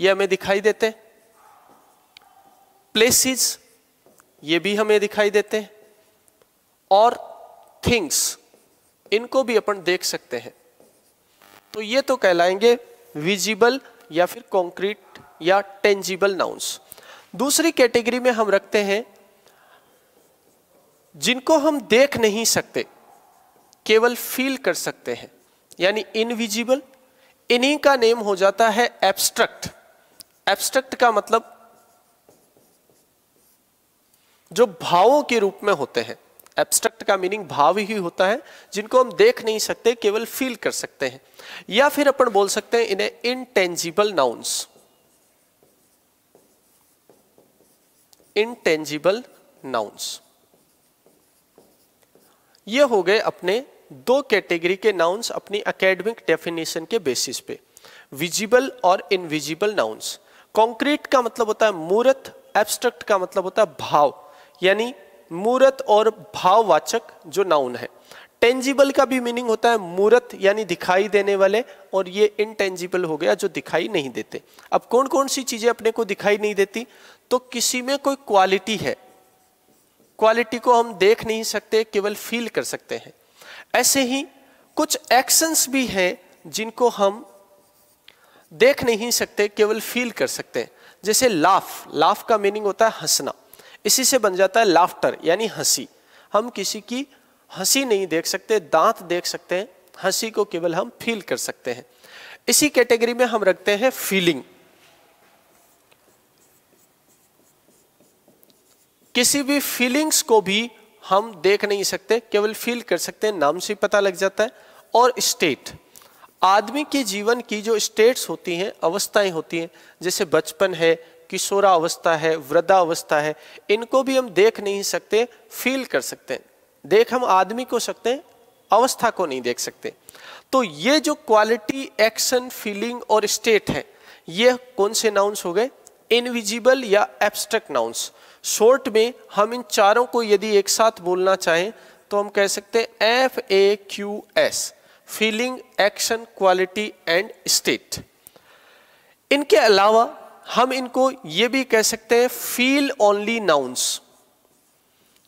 ये हमें दिखाई देते हैं प्लेसेस ये भी हमें दिखाई देते हैं और थिंग्स इनको भी अपन देख सकते हैं तो ये तो कहलाएंगे विजिबल या फिर कॉन्क्रीट या टेंजिबल नाउन्स दूसरी कैटेगरी में हम रखते हैं जिनको हम देख नहीं सकते केवल फील कर सकते हैं यानी इनविजिबल इन्हीं का नेम हो जाता है एब्स्ट्रक्ट एब्स्ट्रक्ट का मतलब जो भावों के रूप में होते हैं एब्स्ट्रक्ट का मीनिंग भाव ही होता है जिनको हम देख नहीं सकते केवल फील कर सकते हैं या फिर अपन बोल सकते हैं इन्हें इनटेंजिबल नाउन्स इनटेंजिबल नाउन्स ये हो गए अपने दो कैटेगरी के नाउन्स अपनी एकेडमिक डेफिनेशन के बेसिस पे विजिबल और इनविजिबल नाउन्स कॉन्क्रीट का मतलब होता है मूर्त एब्स्ट्रक्ट का मतलब होता है भाव यानी मूर्त और भाववाचक जो नाउन है टेंजिबल का भी मीनिंग होता है मूर्त यानी दिखाई देने वाले और ये इनटेंजिबल हो गया जो दिखाई नहीं देते अब कौन कौन सी चीजें अपने को दिखाई नहीं देती तो किसी में कोई क्वालिटी है क्वालिटी को हम देख नहीं सकते केवल फील कर सकते हैं ऐसे ही कुछ एक्शंस भी हैं जिनको हम देख नहीं सकते केवल फील कर सकते हैं जैसे लाफ लाफ का मीनिंग होता है हंसना इसी से बन जाता है लाफ्टर यानी हंसी हम किसी की हंसी नहीं देख सकते दांत देख सकते हैं हंसी को केवल हम फील कर सकते हैं इसी कैटेगरी में हम रखते हैं फीलिंग किसी भी फीलिंग्स को भी हम देख नहीं सकते केवल फील कर सकते हैं नाम से पता लग जाता है और स्टेट आदमी के जीवन की जो स्टेट्स होती हैं अवस्थाएं होती हैं जैसे बचपन है किशोरा अवस्था है वृद्धा अवस्था है इनको भी हम देख नहीं सकते फील कर सकते हैं देख हम आदमी को सकते हैं अवस्था को नहीं देख सकते तो ये जो क्वालिटी एक्शन फीलिंग और स्टेट है ये कौन से नाउंस हो गए इनविजिबल या एब्स्ट्रैक्ट नाउंस शॉर्ट में हम इन चारों को यदि एक साथ बोलना चाहें तो हम कह सकते हैं F A Q S feeling action quality and state इनके अलावा हम इनको ये भी कह सकते हैं फील ओनली नाउन्स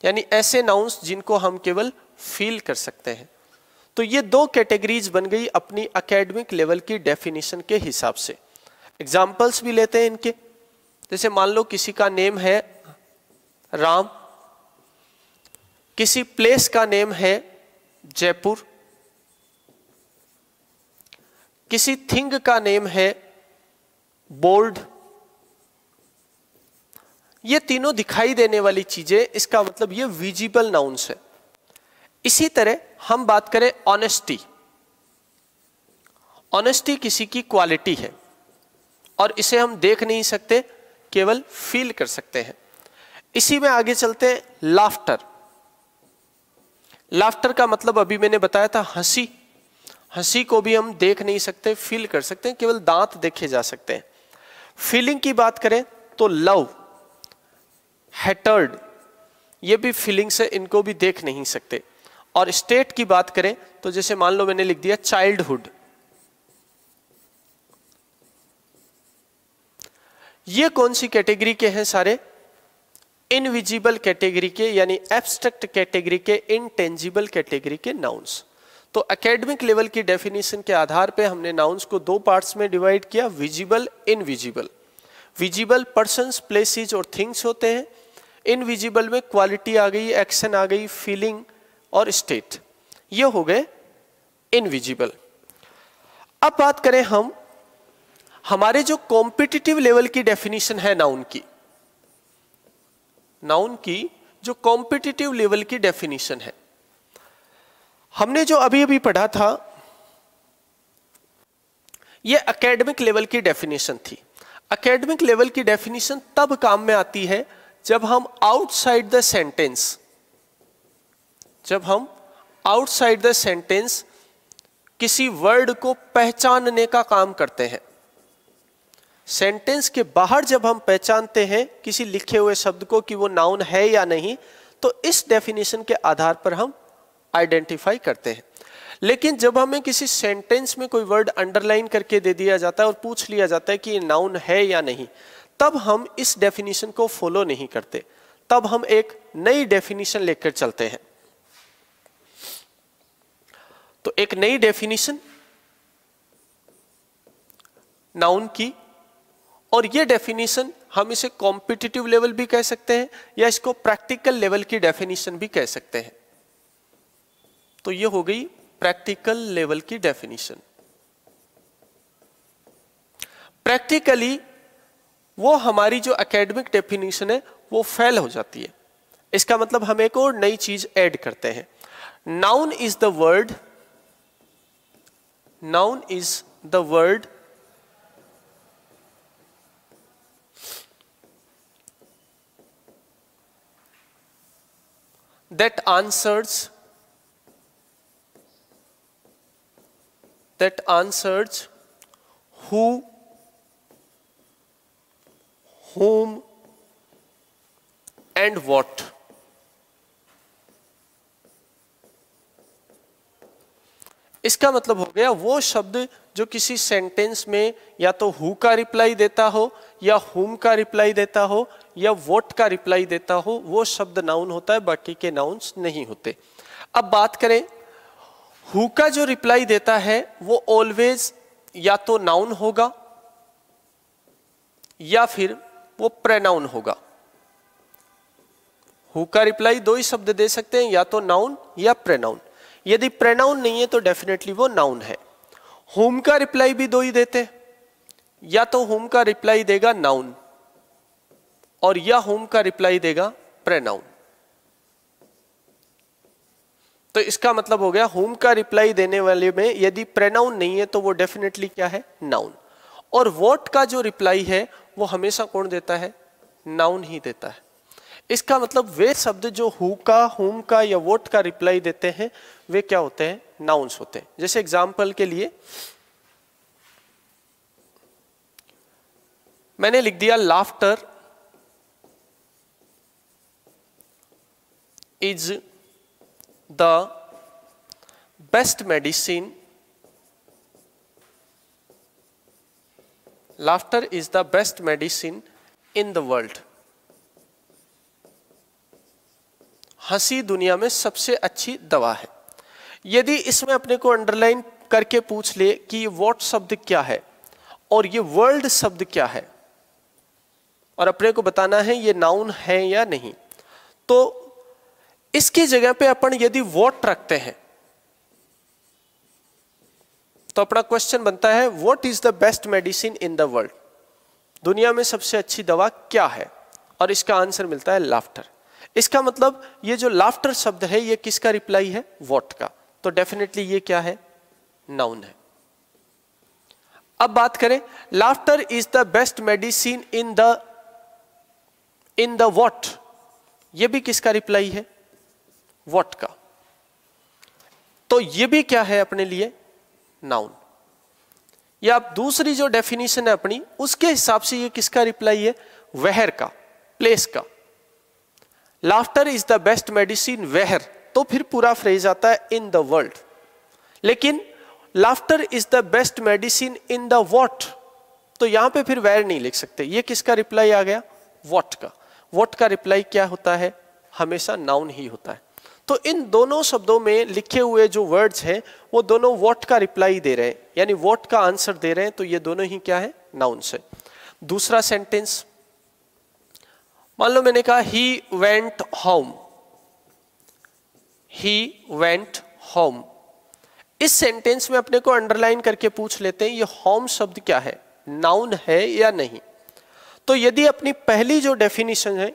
यानी ऐसे नाउन्स जिनको हम केवल फील कर सकते हैं तो ये दो कैटेगरीज बन गई अपनी एकेडमिक लेवल की डेफिनेशन के हिसाब से एग्जाम्पल्स भी लेते हैं इनके जैसे मान लो किसी का नेम है राम किसी प्लेस का नेम है जयपुर किसी थिंग का नेम है बोल्ड ये तीनों दिखाई देने वाली चीजें इसका मतलब ये विजिबल नाउंस है इसी तरह हम बात करें ऑनेस्टी ऑनेस्टी किसी की क्वालिटी है और इसे हम देख नहीं सकते केवल फील कर सकते हैं इसी में आगे चलते हैं लाफ्टर लाफ्टर का मतलब अभी मैंने बताया था हंसी हंसी को भी हम देख नहीं सकते फील कर सकते हैं केवल दांत देखे जा सकते हैं फीलिंग की बात करें तो लव हेटर्ड ये भी फीलिंग से इनको भी देख नहीं सकते और स्टेट की बात करें तो जैसे मान लो मैंने लिख दिया चाइल्डहुड ये कौन सी कैटेगरी के हैं सारे इनविजिबल कैटेगरी के यानी एब्स्ट्रैक्ट कैटेगरी के इनटेंजिबल कैटेगरी के नाउंस तो एकेडमिक लेवल की डेफिनेशन के आधार पे हमने नाउंस को दो पार्ट्स में डिवाइड किया visible invisible visible person places और थिंग्स होते हैं इनविजिबल में क्वालिटी आ गई एक्शन आ गई फीलिंग और स्टेट ये हो गए इनविजिबल अब बात करें हम हमारे जो कॉम्पिटिटिव लेवल की डेफिनेशन है नाउन की नाउन की जो कॉम्पिटिटिव लेवल की डेफिनेशन है हमने जो अभी अभी पढ़ा था ये एकेडमिक लेवल की डेफिनेशन थी एकेडमिक लेवल की डेफिनेशन तब काम में आती है जब हम आउटसाइड द सेंटेंस जब हम आउटसाइड द सेंटेंस किसी वर्ड को पहचानने का काम करते हैं सेंटेंस के बाहर जब हम पहचानते हैं किसी लिखे हुए शब्द को कि वो नाउन है या नहीं तो इस डेफिनेशन के आधार पर हम आइडेंटिफाई करते हैं लेकिन जब हमें किसी सेंटेंस में कोई वर्ड अंडरलाइन करके दे दिया जाता है और पूछ लिया जाता है कि ये नाउन है या नहीं तब हम इस डेफिनेशन को फॉलो नहीं करते तब हम एक नई डेफिनेशन लेकर चलते हैं तो एक नई डेफिनेशन नाउन की और ये डेफिनेशन हम इसे कॉम्पिटिटिव लेवल भी कह सकते हैं या इसको प्रैक्टिकल लेवल की डेफिनेशन भी कह सकते हैं तो ये हो गई प्रैक्टिकल लेवल की डेफिनेशन प्रैक्टिकली वो हमारी जो एकेडमिक डेफिनेशन है वो फेल हो जाती है इसका मतलब हम एक और नई चीज ऐड करते हैं noun is the word noun is the word that answers that answers who whom and what इसका मतलब हो गया वो शब्द जो किसी सेंटेंस में या तो हु का रिप्लाई देता हो या हुम का रिप्लाई देता हो या वोट का रिप्लाई देता हो वो शब्द नाउन होता है बाकी के नाउन्स नहीं होते अब बात करें हु का जो रिप्लाई देता है वो ऑलवेज या तो नाउन होगा या फिर वो प्रेनाउन होगा हु का रिप्लाई दो ही शब्द दे सकते हैं या तो नाउन या प्रेनाउन यदि प्रेनाउन नहीं है तो डेफिनेटली वो नाउन है होम का रिप्लाई भी दो ही देते हैं या तो होम का रिप्लाई देगा नाउन और या होम का रिप्लाई देगा प्रेनाउन तो इसका मतलब हो गया होम का रिप्लाई देने वाले में यदि प्रेनाउन नहीं है तो वो डेफिनेटली क्या है नाउन और वॉट का जो रिप्लाई है वो हमेशा कौन देता है नाउन ही देता है इसका मतलब वे शब्द जो हु का होम का या वोट का रिप्लाई देते हैं वे क्या होते हैं नाउन्स होते हैं जैसे एग्जाम्पल के लिए मैंने लिख दिया laughter is the best medicine laughter is the best medicine in the world हंसी दुनिया में सबसे अच्छी दवा है यदि इसमें अपने को अंडरलाइन करके पूछ ले कि ये वॉट शब्द क्या है और ये वर्ल्ड शब्द क्या है और अपने को बताना है ये नाउन है या नहीं तो इसकी जगह पे अपन यदि वॉट रखते हैं तो अपना क्वेश्चन बनता है what is the best medicine in the world दुनिया में सबसे अच्छी दवा क्या है और इसका आंसर मिलता है लाफ्टर इसका मतलब ये जो लाफ्टर शब्द है ये किसका रिप्लाई है वॉट का तो डेफिनेटली ये क्या है नाउन है अब बात करें laughter is the best medicine in the in the what ये भी किसका रिप्लाई है वॉट का तो ये भी क्या है अपने लिए नाउन या आप दूसरी जो डेफिनेशन है अपनी उसके हिसाब से ये किसका रिप्लाई है वहर का प्लेस का laughter is the best medicine where तो फिर पूरा फ्रेज आता है इन द वर्ल्ड लेकिन laughter is the best medicine in the what तो यहां पे फिर वैर नहीं लिख सकते ये किसका रिप्लाई आ गया वॉट का वोट का रिप्लाई क्या होता है हमेशा नाउन ही होता है तो इन दोनों शब्दों में लिखे हुए जो वर्ड्स हैं वो दोनों वोट का रिप्लाई दे रहे हैं यानी वोट का आंसर दे रहे हैं तो ये दोनों ही क्या है नाउन से दूसरा सेंटेंस मान लो मैंने कहा he went home he went home इस सेंटेंस में अपने को अंडरलाइन करके पूछ लेते हैं ये होम शब्द क्या है नाउन है या नहीं तो यदि अपनी पहली जो डेफिनेशन है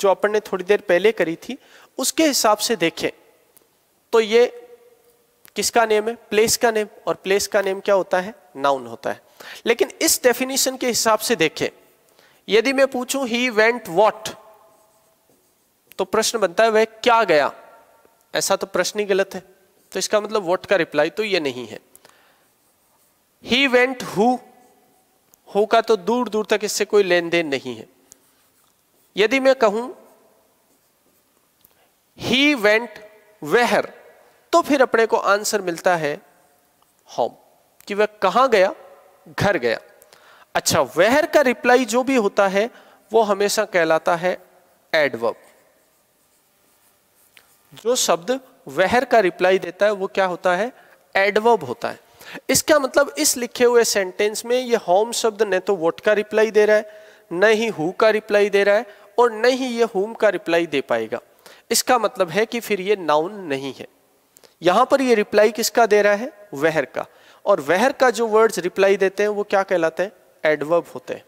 जो अपन ने थोड़ी देर पहले करी थी उसके हिसाब से देखें तो ये किसका नेम है प्लेस का नेम और प्लेस का नेम क्या होता है नाउन होता है लेकिन इस डेफिनेशन के हिसाब से देखें यदि मैं पूछूं ही वेंट वॉट तो प्रश्न बनता है वह क्या गया ऐसा तो प्रश्न ही गलत है तो इसका मतलब वॉट का रिप्लाई तो ये नहीं है ही वेंट हु होगा तो दूर दूर तक इससे कोई लेन देन नहीं है यदि मैं कहूं ही वेंट वेहर तो फिर अपने को आंसर मिलता है होम कि वह कहां गया घर गया अच्छा वहर का रिप्लाई जो भी होता है वो हमेशा कहलाता है एडवर्ब जो शब्द वहर का रिप्लाई देता है वो क्या होता है एडवर्ब होता है इसका मतलब इस लिखे हुए सेंटेंस में ये होम शब्द न तो वोट का रिप्लाई दे रहा है न ही हु का रिप्लाई दे रहा है और न ही ये होम का रिप्लाई दे पाएगा इसका मतलब है कि फिर ये नाउन नहीं है यहां पर ये रिप्लाई किसका दे रहा है वहर का और वहर का जो वर्ड्स रिप्लाई देते हैं वो क्या कहलाते हैं एडवर्ब होते हैं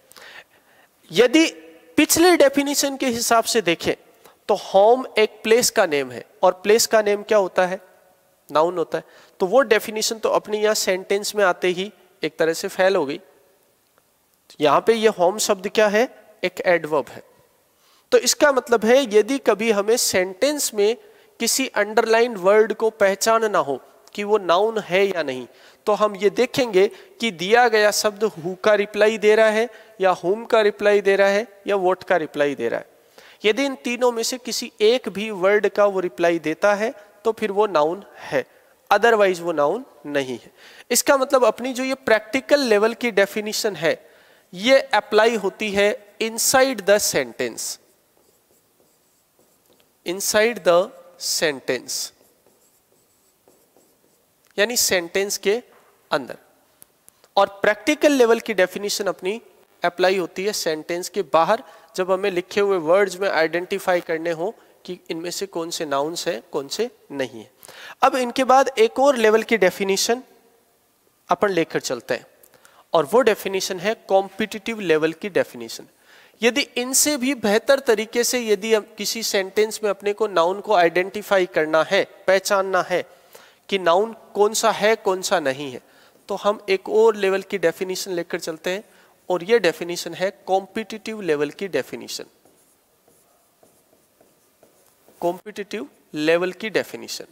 यदि पिछले डेफिनेशन के हिसाब से देखें तो होम एक प्लेस का नेम है और प्लेस का नेम क्या होता है नाउन होता है तो वो डेफिनेशन तो अपने यहां सेंटेंस में आते ही एक तरह से फैल हो गई तो यहां पे ये होम शब्द क्या है एक एडवर्ब है तो इसका मतलब है यदि कभी हमें सेंटेंस में किसी अंडरलाइन वर्ड को पहचान ना हो कि वो नाउन है या नहीं तो हम ये देखेंगे कि दिया गया शब्द हु का रिप्लाई दे रहा है या होम का रिप्लाई दे रहा है या वोट का रिप्लाई दे रहा है यदि इन तीनों में से किसी एक भी वर्ड का वो रिप्लाई देता है तो फिर वो नाउन है अदरवाइज वो नाउन नहीं है इसका मतलब अपनी जो ये प्रैक्टिकल लेवल की डेफिनेशन है ये अप्लाई होती है inside the sentence inside the sentence यानी सेंटेंस के अंदर और प्रैक्टिकल लेवल की डेफिनेशन अपनी अप्लाई होती है सेंटेंस के बाहर जब हमें लिखे हुए वर्ड्स में आइडेंटिफाई करने हो कि इनमें से कौन से नाउन्स हैं कौन से नहीं है अब इनके बाद एक और लेवल की डेफिनेशन अपन लेकर चलते हैं और वो डेफिनेशन है कॉम्पिटिटिव लेवल की डेफिनेशन यदि इनसे भी बेहतर तरीके से यदि किसी सेंटेंस में अपने को नाउन को आइडेंटिफाई करना है पहचानना है कि नाउन कौन सा है कौन सा नहीं है तो हम एक और लेवल की डेफिनेशन लेकर चलते हैं और ये डेफिनेशन है कॉम्पिटिटिव लेवल की डेफिनेशन कॉम्पिटिटिव लेवल की डेफिनेशन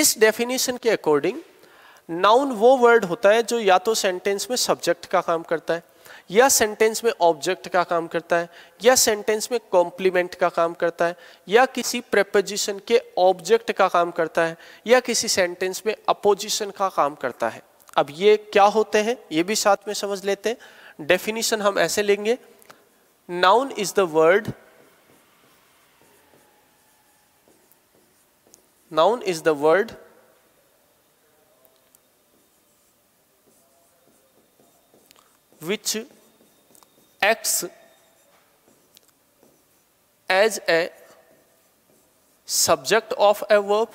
इस डेफिनेशन के अकॉर्डिंग नाउन वो वर्ड होता है जो या तो सेंटेंस में सब्जेक्ट का काम करता है या सेंटेंस में ऑब्जेक्ट का काम करता है या सेंटेंस में कॉम्प्लीमेंट का काम करता है या किसी प्रपोजिशन के ऑब्जेक्ट का काम करता है या किसी सेंटेंस में अपोजिशन का काम करता है अब ये क्या होते हैं ये भी साथ में समझ लेते हैं डेफिनेशन हम ऐसे लेंगे noun is the word Noun is the word which acts as a subject of a verb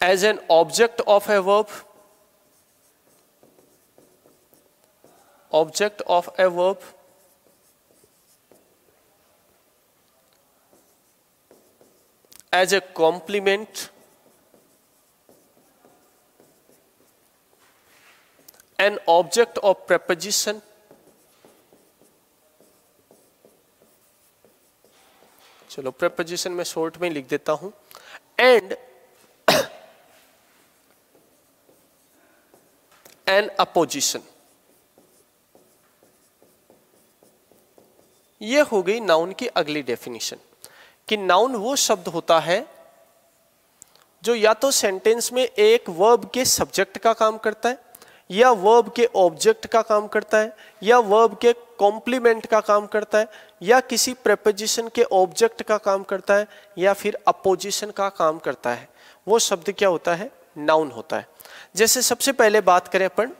as an object of a verb object of a verb as a complement an object of preposition चलो preposition में short में लिख देता हूं and N opposition ये हो गई noun की अगली डेफिनेशन कि नाउन वो शब्द होता है जो या तो सेंटेंस में एक वर्ब के सब्जेक्ट का काम करता है या वर्ब के ऑब्जेक्ट का काम करता है या वर्ब के कॉम्प्लीमेंट का काम करता है या किसी प्रपोजिशन के ऑब्जेक्ट का काम करता है या फिर अपोजिशन का काम करता है वो शब्द क्या होता है नाउन होता है जैसे सबसे पहले बात करें अपन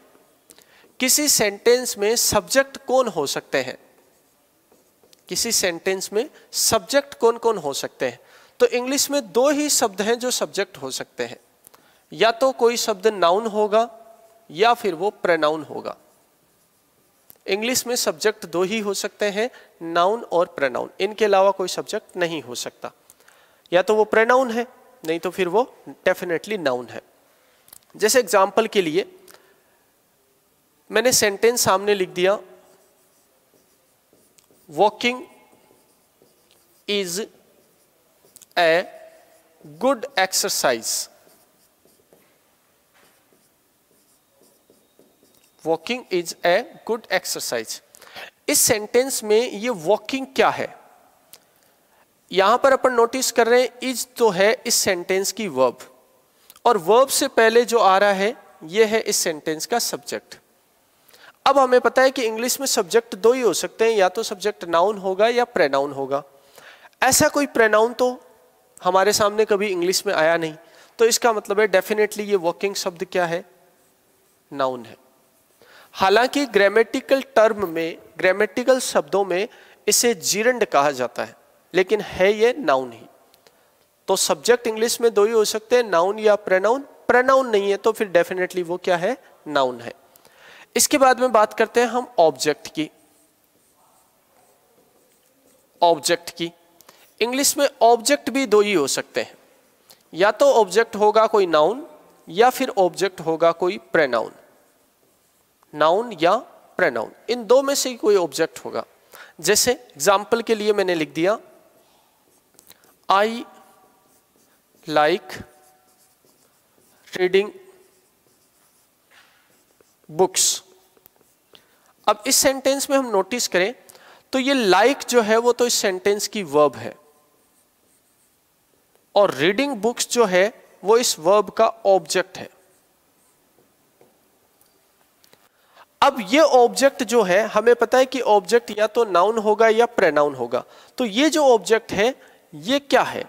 किसी सेंटेंस में सब्जेक्ट कौन हो सकते हैं किसी सेंटेंस में सब्जेक्ट कौन कौन हो सकते हैं तो इंग्लिश में दो ही शब्द हैं जो सब्जेक्ट हो सकते हैं या तो कोई शब्द नाउन होगा या फिर वो प्रनाउन होगा इंग्लिश में सब्जेक्ट दो ही हो सकते हैं नाउन और प्रनाउन इनके अलावा कोई सब्जेक्ट नहीं हो सकता या तो वो प्रनाउन है नहीं तो फिर वो डेफिनेटली नाउन है जैसे एग्जाम्पल के लिए मैंने सेंटेंस सामने लिख दिया walking is a good exercise. Walking is a good exercise इस सेंटेंस में ये वॉकिंग क्या है यहां पर अपन नोटिस कर रहे हैं इज तो है इस सेंटेंस की वर्ब और वर्ब से पहले जो आ रहा है ये है इस सेंटेंस का सब्जेक्ट अब हमें पता है कि इंग्लिश में सब्जेक्ट दो ही हो सकते हैं या तो सब्जेक्ट नाउन होगा या प्रेनाउन होगा ऐसा कोई प्रेनाउन तो हमारे सामने कभी इंग्लिश में आया नहीं तो इसका मतलब है डेफिनेटली ये वर्किंग शब्द क्या है नाउन है हालांकि ग्रामेटिकल टर्म में ग्रामेटिकल शब्दों में इसे जीरंड कहा जाता है लेकिन है ये नाउन ही तो सब्जेक्ट इंग्लिश में दो ही हो सकते हैं नाउन या प्रेनाउन प्रेनाउन नहीं है तो फिर डेफिनेटली वो क्या है नाउन है इसके बाद में बात करते हैं हम ऑब्जेक्ट की ऑब्जेक्ट की इंग्लिश में ऑब्जेक्ट भी दो ही हो सकते हैं या तो ऑब्जेक्ट होगा कोई नाउन या फिर ऑब्जेक्ट होगा कोई प्रेनाउन नाउन या प्रेनाउन इन दो में से कोई ऑब्जेक्ट होगा जैसे एग्जाम्पल के लिए मैंने लिख दिया आई लाइक रीडिंग बुक्स अब इस सेंटेंस में हम नोटिस करें तो ये लाइक like जो है वो तो इस सेंटेंस की वर्ब है और रीडिंग बुक्स जो है वो इस वर्ब का ऑब्जेक्ट है अब ये ऑब्जेक्ट जो है हमें पता है कि ऑब्जेक्ट या तो नाउन होगा या प्रेनाउन होगा तो ये जो ऑब्जेक्ट है ये क्या है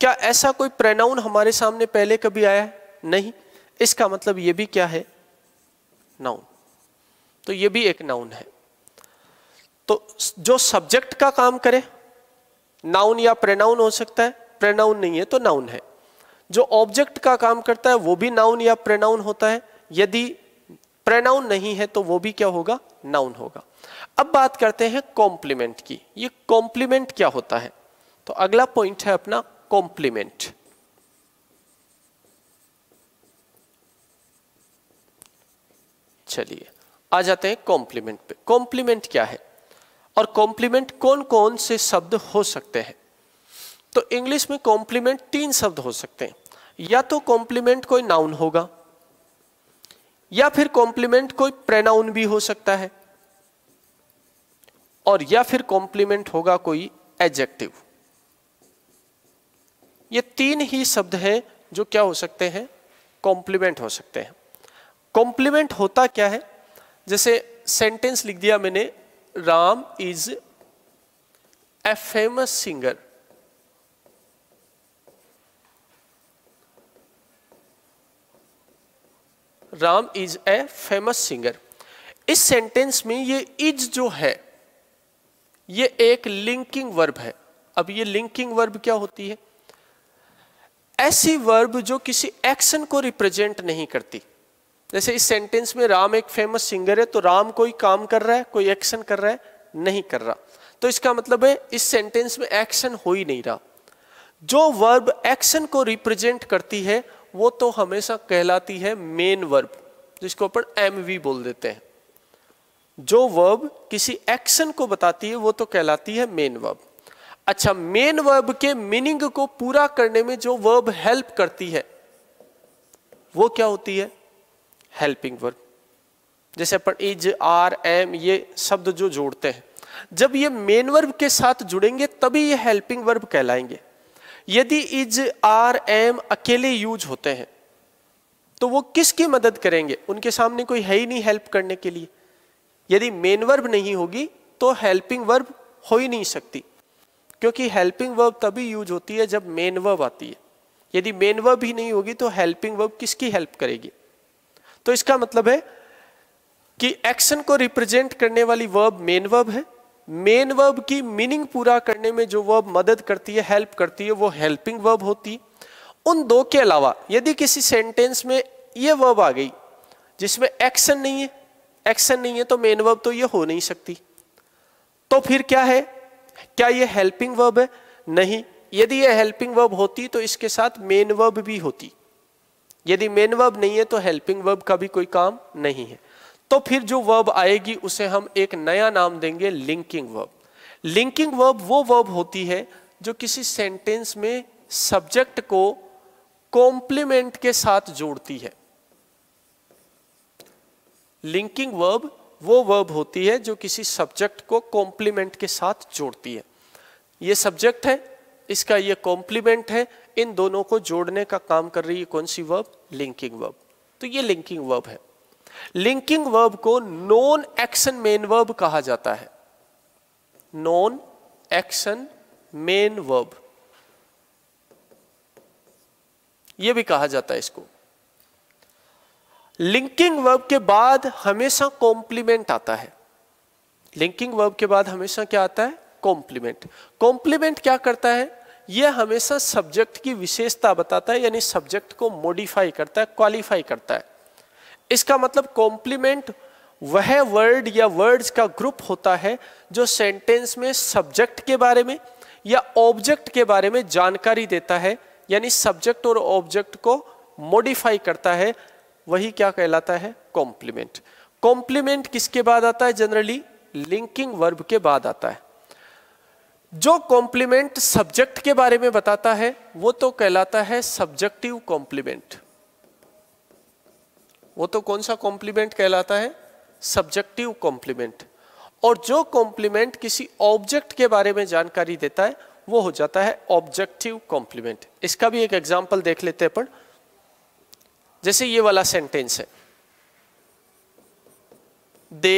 क्या ऐसा कोई प्रेनाउन हमारे सामने पहले कभी आया है नहीं इसका मतलब ये भी क्या है नाउन तो ये भी एक नाउन है तो जो सब्जेक्ट का काम करे नाउन या प्रेनाउन हो सकता है प्रेनाउन नहीं है तो नाउन है जो ऑब्जेक्ट का काम करता है वो भी नाउन या प्रेनाउन होता है यदि प्रेनाउन नहीं है तो वो भी क्या होगा नाउन होगा अब बात करते हैं कॉम्प्लीमेंट की ये कॉम्प्लीमेंट क्या होता है तो अगला पॉइंट है अपना कॉम्प्लीमेंट चलिए आ जाते हैं कॉम्प्लीमेंट पे कॉम्प्लीमेंट क्या है और कॉम्प्लीमेंट कौन कौन से शब्द हो सकते हैं तो इंग्लिश में कॉम्प्लीमेंट तीन शब्द हो सकते हैं या तो कॉम्प्लीमेंट कोई नाउन होगा या फिर कॉम्प्लीमेंट कोई प्रेनाउन भी हो सकता है और या फिर कॉम्प्लीमेंट होगा कोई एडजेक्टिव ये तीन ही शब्द हैं जो क्या हो सकते हैं कॉम्प्लीमेंट हो सकते हैं कॉम्प्लीमेंट होता क्या है जैसे सेंटेंस लिख दिया मैंने Ram is a famous singer Ram is a famous singer इस सेंटेंस में ये इज जो है ये एक लिंकिंग वर्ब है अब ये लिंकिंग वर्ब क्या होती है ऐसी वर्ब जो किसी एक्शन को रिप्रेजेंट नहीं करती जैसे इस सेंटेंस में राम एक फेमस सिंगर है तो राम कोई काम कर रहा है कोई एक्शन कर रहा है नहीं कर रहा तो इसका मतलब है इस सेंटेंस में एक्शन हो ही नहीं रहा जो वर्ब एक्शन को रिप्रेजेंट करती है वो तो हमेशा कहलाती है मेन वर्ब जिसको अपन एम बोल देते हैं जो वर्ब किसी एक्शन को बताती है वो तो कहलाती है मेन वर्ब अच्छा मेन वर्ब के मीनिंग को पूरा करने में जो वर्ब हेल्प करती है वो क्या होती है हेल्पिंग वर्ब जैसे अपन इज आर एम ये शब्द जो जोड़ते हैं जब ये मेन वर्ब के साथ जुड़ेंगे तभी ये हेल्पिंग वर्ब कहलाएंगे यदि इज आर एम अकेले यूज होते हैं तो वो किसकी मदद करेंगे उनके सामने कोई है ही नहीं हेल्प करने के लिए यदि मेन वर्ब नहीं होगी तो हेल्पिंग वर्ब हो ही नहीं सकती क्योंकि हेल्पिंग वर्ब तभी यूज होती है जब मेन वर्ब आती है यदि मेन वर्ब ही नहीं होगी तो हेल्पिंग वर्ब किसकी हेल्प करेगी तो इसका मतलब है कि एक्शन को रिप्रेजेंट करने वाली वर्ब मेन वर्ब है मेन वर्ब की मीनिंग पूरा करने में जो वर्ब मदद करती है हेल्प करती है वो हेल्पिंग वर्ब होती उन दो के अलावा यदि किसी सेंटेंस में ये वर्ब आ गई जिसमें एक्शन नहीं है एक्शन नहीं है तो मेन वर्ब तो ये हो नहीं सकती तो फिर क्या है क्या ये हेल्पिंग वर्ब है नहीं यदि ये हेल्पिंग वर्ब होती तो इसके साथ मेन वर्ब भी होती यदि मेन वर्ब नहीं है तो हेल्पिंग वर्ब का भी कोई काम नहीं है तो फिर जो वर्ब आएगी उसे हम एक नया नाम देंगे लिंकिंग वर्ब लिंकिंग वर्ब वो वर्ब होती है जो किसी सेंटेंस में सब्जेक्ट को कॉम्प्लीमेंट के साथ जोड़ती है लिंकिंग वर्ब वो वर्ब होती है जो किसी सब्जेक्ट को कॉम्प्लीमेंट के साथ जोड़ती है ये सब्जेक्ट है इसका ये कॉम्प्लीमेंट है इन दोनों को जोड़ने का काम कर रही है कौन सी वर्ब लिंकिंग वर्ब तो ये लिंकिंग वर्ब है लिंकिंग वर्ब को नॉन एक्शन मेन वर्ब कहा जाता है नॉन एक्शन मेन वर्ब ये भी कहा जाता है इसको लिंकिंग वर्ब के बाद हमेशा कॉम्प्लीमेंट आता है लिंकिंग वर्ब के बाद हमेशा क्या आता है कॉम्प्लीमेंट कॉम्प्लीमेंट क्या करता है यह हमेशा सब्जेक्ट की विशेषता बताता है यानी सब्जेक्ट को मॉडिफाई करता है क्वालिफाई करता है इसका मतलब कॉम्प्लीमेंट वह वर्ड या वर्ड्स का ग्रुप होता है जो सेंटेंस में सब्जेक्ट के बारे में या ऑब्जेक्ट के बारे में जानकारी देता है यानी सब्जेक्ट और ऑब्जेक्ट को मॉडिफाई करता है वही क्या कहलाता है कॉम्प्लीमेंट कॉम्प्लीमेंट किसके बाद आता है जनरली लिंकिंग वर्ब के बाद आता है जो कॉम्प्लीमेंट सब्जेक्ट के बारे में बताता है वो तो कहलाता है सब्जेक्टिव कॉम्प्लीमेंट वो तो कौन सा कॉम्प्लीमेंट कहलाता है सब्जेक्टिव कॉम्प्लीमेंट और जो कॉम्प्लीमेंट किसी ऑब्जेक्ट के बारे में जानकारी देता है वो हो जाता है ऑब्जेक्टिव कॉम्प्लीमेंट इसका भी एक एग्जाम्पल देख लेते हैं अपन जैसे ये वाला सेंटेंस है दे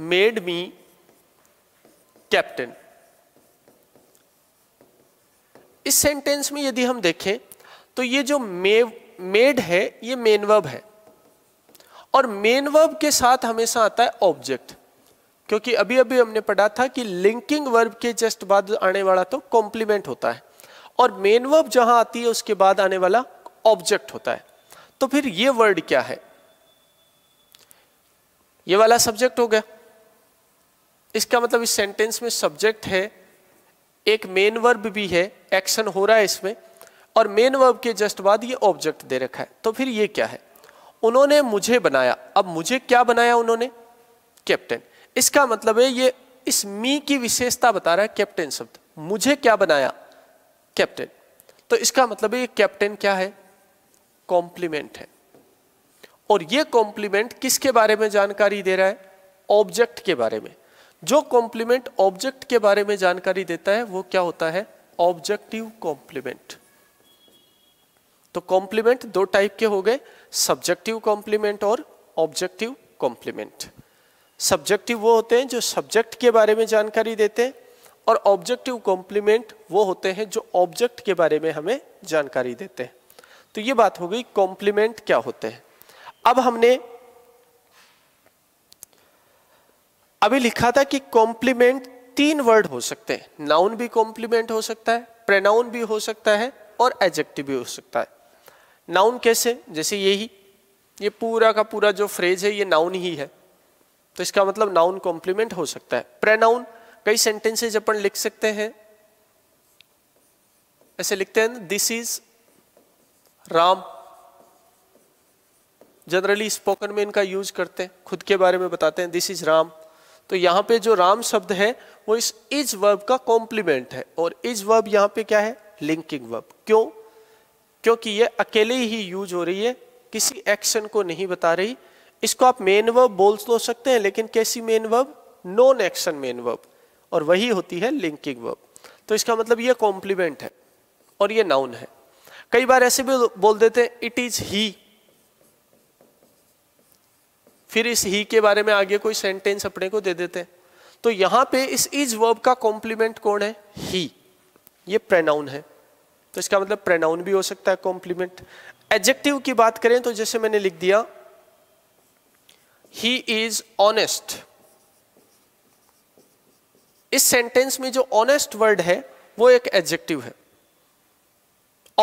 मेड मी कैप्टन इस सेंटेंस में यदि हम देखें तो ये जो मे मेड है ये मेन वर्ब है और मेन वर्ब के साथ हमेशा आता है ऑब्जेक्ट क्योंकि अभी अभी हमने पढ़ा था कि लिंकिंग वर्ब के जस्ट बाद आने वाला तो कॉम्प्लीमेंट होता है और मेन वर्ब जहां आती है उसके बाद आने वाला ऑब्जेक्ट होता है तो फिर ये वर्ड क्या है ये वाला सब्जेक्ट हो गया इसका मतलब इस सेंटेंस में सब्जेक्ट है एक मेन वर्ब भी है एक्शन हो रहा है इसमें और मेन वर्ब के जस्ट बाद ये ऑब्जेक्ट दे रखा है तो फिर ये क्या है उन्होंने मुझे बनाया अब मुझे क्या बनाया उन्होंने कैप्टन इसका मतलब है ये इस मी की विशेषता बता रहा है कैप्टन शब्द मुझे क्या बनाया कैप्टन तो इसका मतलब है ये कैप्टन क्या है कॉम्प्लीमेंट है और ये कॉम्प्लीमेंट किसके बारे में जानकारी दे रहा है ऑब्जेक्ट के बारे में जो कॉम्प्लीमेंट ऑब्जेक्ट के बारे में जानकारी देता है वो क्या होता है ऑब्जेक्टिव कॉम्प्लीमेंट तो कॉम्प्लीमेंट दो टाइप के हो गए सब्जेक्टिव कॉम्प्लीमेंट और ऑब्जेक्टिव कॉम्प्लीमेंट सब्जेक्टिव वो होते हैं जो सब्जेक्ट के बारे में जानकारी देते हैं और ऑब्जेक्टिव कॉम्प्लीमेंट वो होते हैं जो ऑब्जेक्ट के बारे में हमें जानकारी देते हैं तो ये बात हो गई कॉम्प्लीमेंट क्या होते हैं अब हमने अभी लिखा था कि कॉम्प्लीमेंट तीन वर्ड हो सकते हैं नाउन भी कॉम्प्लीमेंट हो सकता है प्रेनाउन भी हो सकता है और एजेक्टिव भी हो सकता है नाउन कैसे जैसे यही ये पूरा का पूरा जो फ्रेज है ये नाउन ही है तो इसका मतलब नाउन कॉम्प्लीमेंट हो सकता है प्रेनाउन कई सेंटेंसेज अपन लिख सकते हैं ऐसे लिखते हैं this is Ram generally spoken में इनका यूज करते हैं खुद के बारे में बताते हैं दिस इज राम तो यहाँ पे जो राम शब्द है वो इस इज वर्ब का कॉम्प्लीमेंट है और इज वर्ब यहाँ पे क्या है लिंकिंग वर्ब क्यों क्योंकि ये अकेले ही यूज हो रही है किसी एक्शन को नहीं बता रही इसको आप मेन वर्ब बोल तो सकते हैं लेकिन कैसी main verb non action main verb और वही होती है लिंकिंग वर्ब तो इसका मतलब ये कॉम्प्लीमेंट है और ये नाउन है कई बार ऐसे भी बोल देते हैं इट इज ही फिर इस ही के बारे में आगे कोई सेंटेंस अपने को दे देते हैं तो यहां पे इस इज वर्ब का कॉम्प्लीमेंट कौन है ही ये प्रेनाउन है तो इसका मतलब प्रेनाउन भी हो सकता है कॉम्प्लीमेंट एडजेक्टिव की बात करें तो जैसे मैंने लिख दिया ही इज ऑनेस्ट इस सेंटेंस में जो ऑनेस्ट वर्ड है वो एक एडजेक्टिव है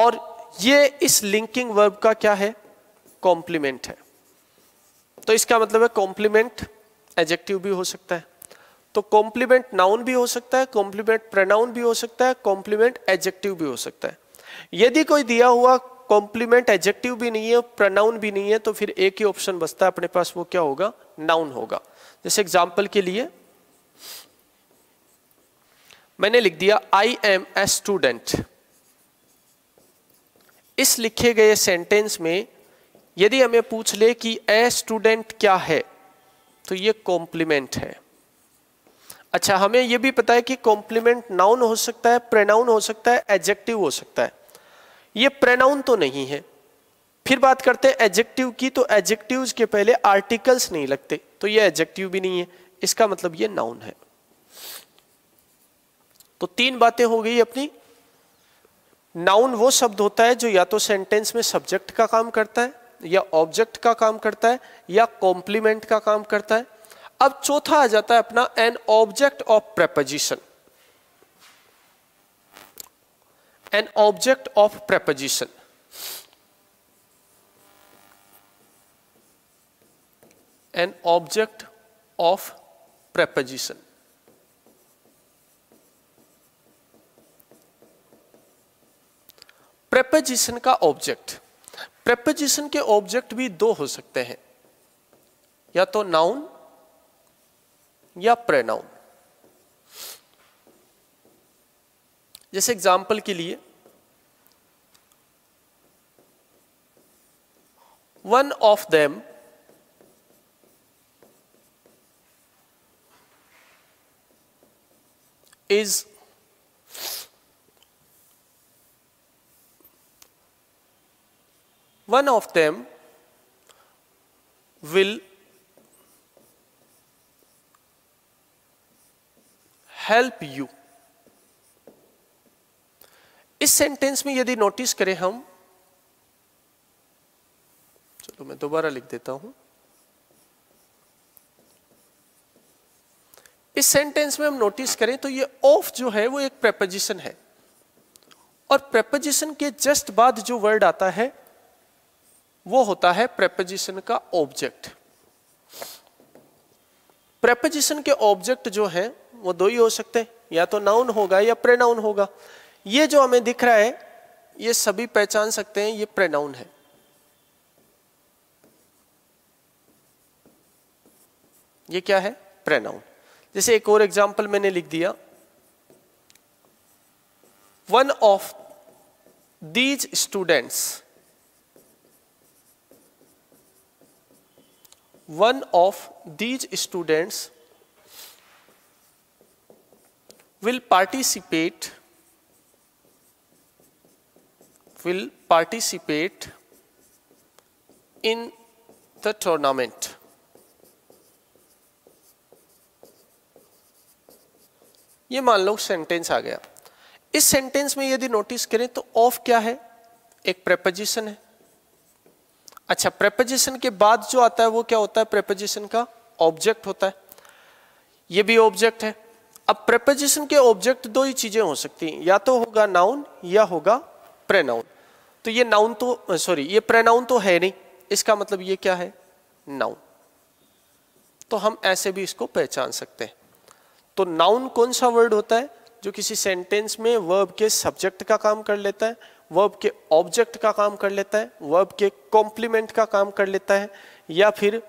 और ये इस लिंकिंग वर्ब का क्या है कॉम्प्लीमेंट है तो इसका मतलब है कॉम्प्लीमेंट एजेक्टिव भी हो सकता है तो कॉम्प्लीमेंट नाउन भी हो सकता है कॉम्प्लीमेंट प्रनाउन भी हो सकता है कॉम्प्लीमेंट एजेक्टिव भी हो सकता है यदि कोई दिया हुआ कॉम्प्लीमेंट एजेक्टिव भी नहीं है प्रनाउन भी नहीं है तो फिर एक ही ऑप्शन बचता है अपने पास वो क्या होगा नाउन होगा जैसे एग्जाम्पल के लिए मैंने लिख दिया आई एम ए स्टूडेंट इस लिखे गए सेंटेंस में यदि हमें पूछ ले कि ए स्टूडेंट क्या है तो ये कॉम्प्लीमेंट है अच्छा हमें यह भी पता है कि कॉम्प्लीमेंट नाउन हो सकता है प्रेनाउन हो सकता है एडजेक्टिव हो सकता है ये प्रेनाउन तो नहीं है फिर बात करते हैं एडजेक्टिव की तो एडजेक्टिव के पहले आर्टिकल्स नहीं लगते तो ये एडजेक्टिव भी नहीं है इसका मतलब ये नाउन है तो तीन बातें हो गई अपनी नाउन वो शब्द होता है जो या तो सेंटेंस में सब्जेक्ट का काम करता है या ऑब्जेक्ट का काम करता है या कॉम्प्लीमेंट का काम करता है अब चौथा आ जाता है अपना an object of preposition an object of preposition an object of preposition preposition का ऑब्जेक्ट प्रेपोजिशन के ऑब्जेक्ट भी दो हो सकते हैं या तो नाउन या प्रेनाउन जैसे एग्जाम्पल के लिए one of them is one of them will help you इस सेंटेंस में यदि नोटिस करें हम चलो मैं दोबारा लिख देता हूं इस सेंटेंस में हम नोटिस करें तो ये ऑफ जो है वो एक प्रेपोजिशन है और प्रेपोजिशन के जस्ट बाद जो वर्ड आता है वो होता है प्रेपोजिशन का ऑब्जेक्ट प्रेपोजिशन के ऑब्जेक्ट जो है वो दो ही हो सकते हैं या तो नाउन होगा या प्रेनाउन होगा ये जो हमें दिख रहा है ये सभी पहचान सकते हैं ये प्रेनाउन है ये क्या है प्रेनाउन जैसे एक और एग्जांपल मैंने लिख दिया one of these students one of these students will participate will participate in the tournament. ये मान लो सेंटेंस आ गया इस सेंटेंस में यदि नोटिस करें तो ऑफ क्या है एक प्रेपोजिशन है अच्छा प्रेपोजिशन के बाद जो आता है वो क्या होता है प्रेपोजिशन का ऑब्जेक्ट होता है ये भी ऑब्जेक्ट है अब प्रेपोजिशन के ऑब्जेक्ट दो ही चीजें हो सकती हैं या तो होगा नाउन या होगा प्रेनाउन तो ये नाउन तो सॉरी ये प्रेनाउन तो है नहीं इसका मतलब ये क्या है नाउन तो हम ऐसे भी इसको पहचान सकते हैं तो नाउन कौन सा वर्ड होता है जो किसी सेंटेंस में वर्ब के सब्जेक्ट का काम कर लेता है वर्ब के ऑब्जेक्ट का काम कर लेता है वर्ब के कॉम्प्लीमेंट का काम कर लेता है या फिर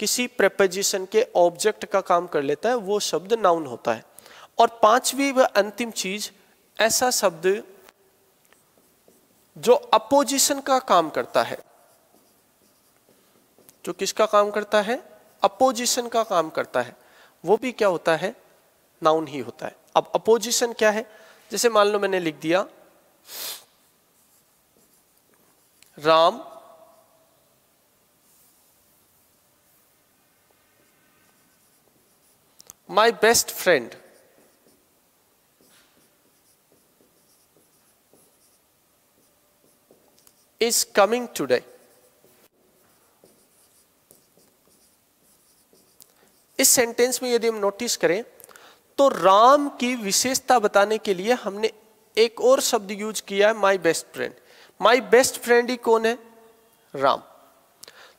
किसी प्रपोजिशन के ऑब्जेक्ट का काम कर लेता है वो शब्द नाउन होता है और पांचवी व अंतिम चीज ऐसा शब्द जो अपोजिशन का काम करता है जो किसका काम करता है अपोजिशन का काम करता है वो भी क्या होता है नाउन ही होता है अब अपोजिशन क्या है जैसे मान लो मैंने लिख दिया Ram my best friend is coming today इस सेंटेंस में यदि हम नोटिस करें तो राम की विशेषता बताने के लिए हमने एक और शब्द यूज किया है my best friend my best friend ही कौन है राम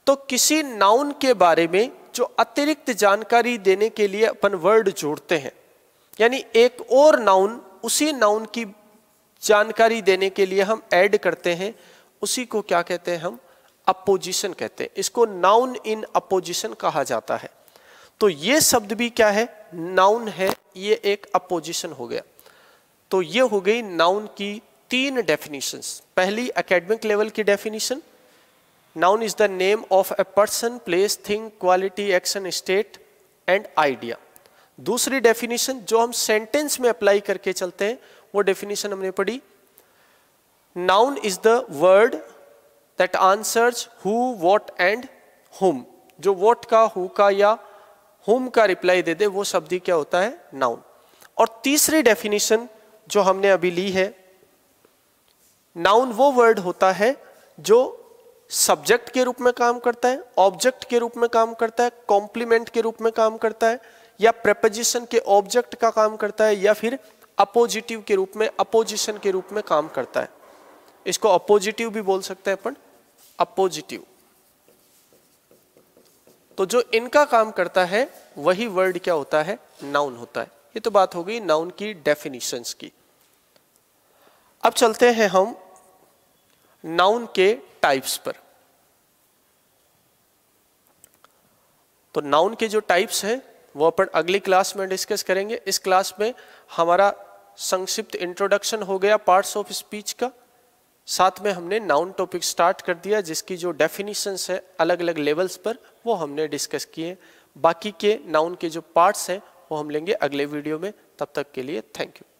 तो किसी नाउन के बारे में जो अतिरिक्त जानकारी देने के लिए अपन वर्ड जोड़ते हैं यानी एक और नाउन उसी नाउन की जानकारी देने के लिए हम ऐड करते हैं उसी को क्या कहते हैं हम अपोजिशन कहते हैं इसको नाउन इन अपोजिशन कहा जाता है तो ये शब्द भी क्या है नाउन है ये एक अपोजिशन हो गया तो ये हो गई नाउन की तीन डेफिनेशंस पहली एकेडमिक लेवल की definition noun is the name of a person place thing quality action state and idea दूसरी डेफिनेशन जो हम सेंटेंस में अप्लाई करके चलते हैं वो डेफिनेशन हमने पढ़ी noun is the word that answers who what and whom जो वॉट का हु का या हुम का रिप्लाई दे दे वो शब्द क्या होता है नाउन और तीसरी डेफिनेशन जो हमने अभी ली है नाउन वो वर्ड होता है जो सब्जेक्ट के रूप में काम करता है ऑब्जेक्ट के रूप में काम करता है कॉम्प्लीमेंट के रूप में काम करता है या प्रपोजिशन के ऑब्जेक्ट का काम करता है या फिर अपोजिटिव के रूप में अपोजिशन के रूप में काम करता है इसको अपोजिटिव भी बोल सकते हैं अपन अपोजिटिव तो जो इनका काम करता है वही वर्ड क्या होता है नाउन होता है ये तो बात हो गई नाउन की डेफिनेशंस की अब चलते हैं हम नाउन के टाइप्स पर तो नाउन के जो टाइप्स हैं वो अपन अगली क्लास में डिस्कस करेंगे इस क्लास में हमारा संक्षिप्त इंट्रोडक्शन हो गया पार्ट्स ऑफ स्पीच का साथ में हमने नाउन टॉपिक स्टार्ट कर दिया जिसकी जो डेफिनेशंस है अलग अलग लेवल्स पर वो हमने डिस्कस किए बाकी के नाउन के जो पार्ट्स हैं वो हम लेंगे अगले वीडियो में तब तक के लिए थैंक यू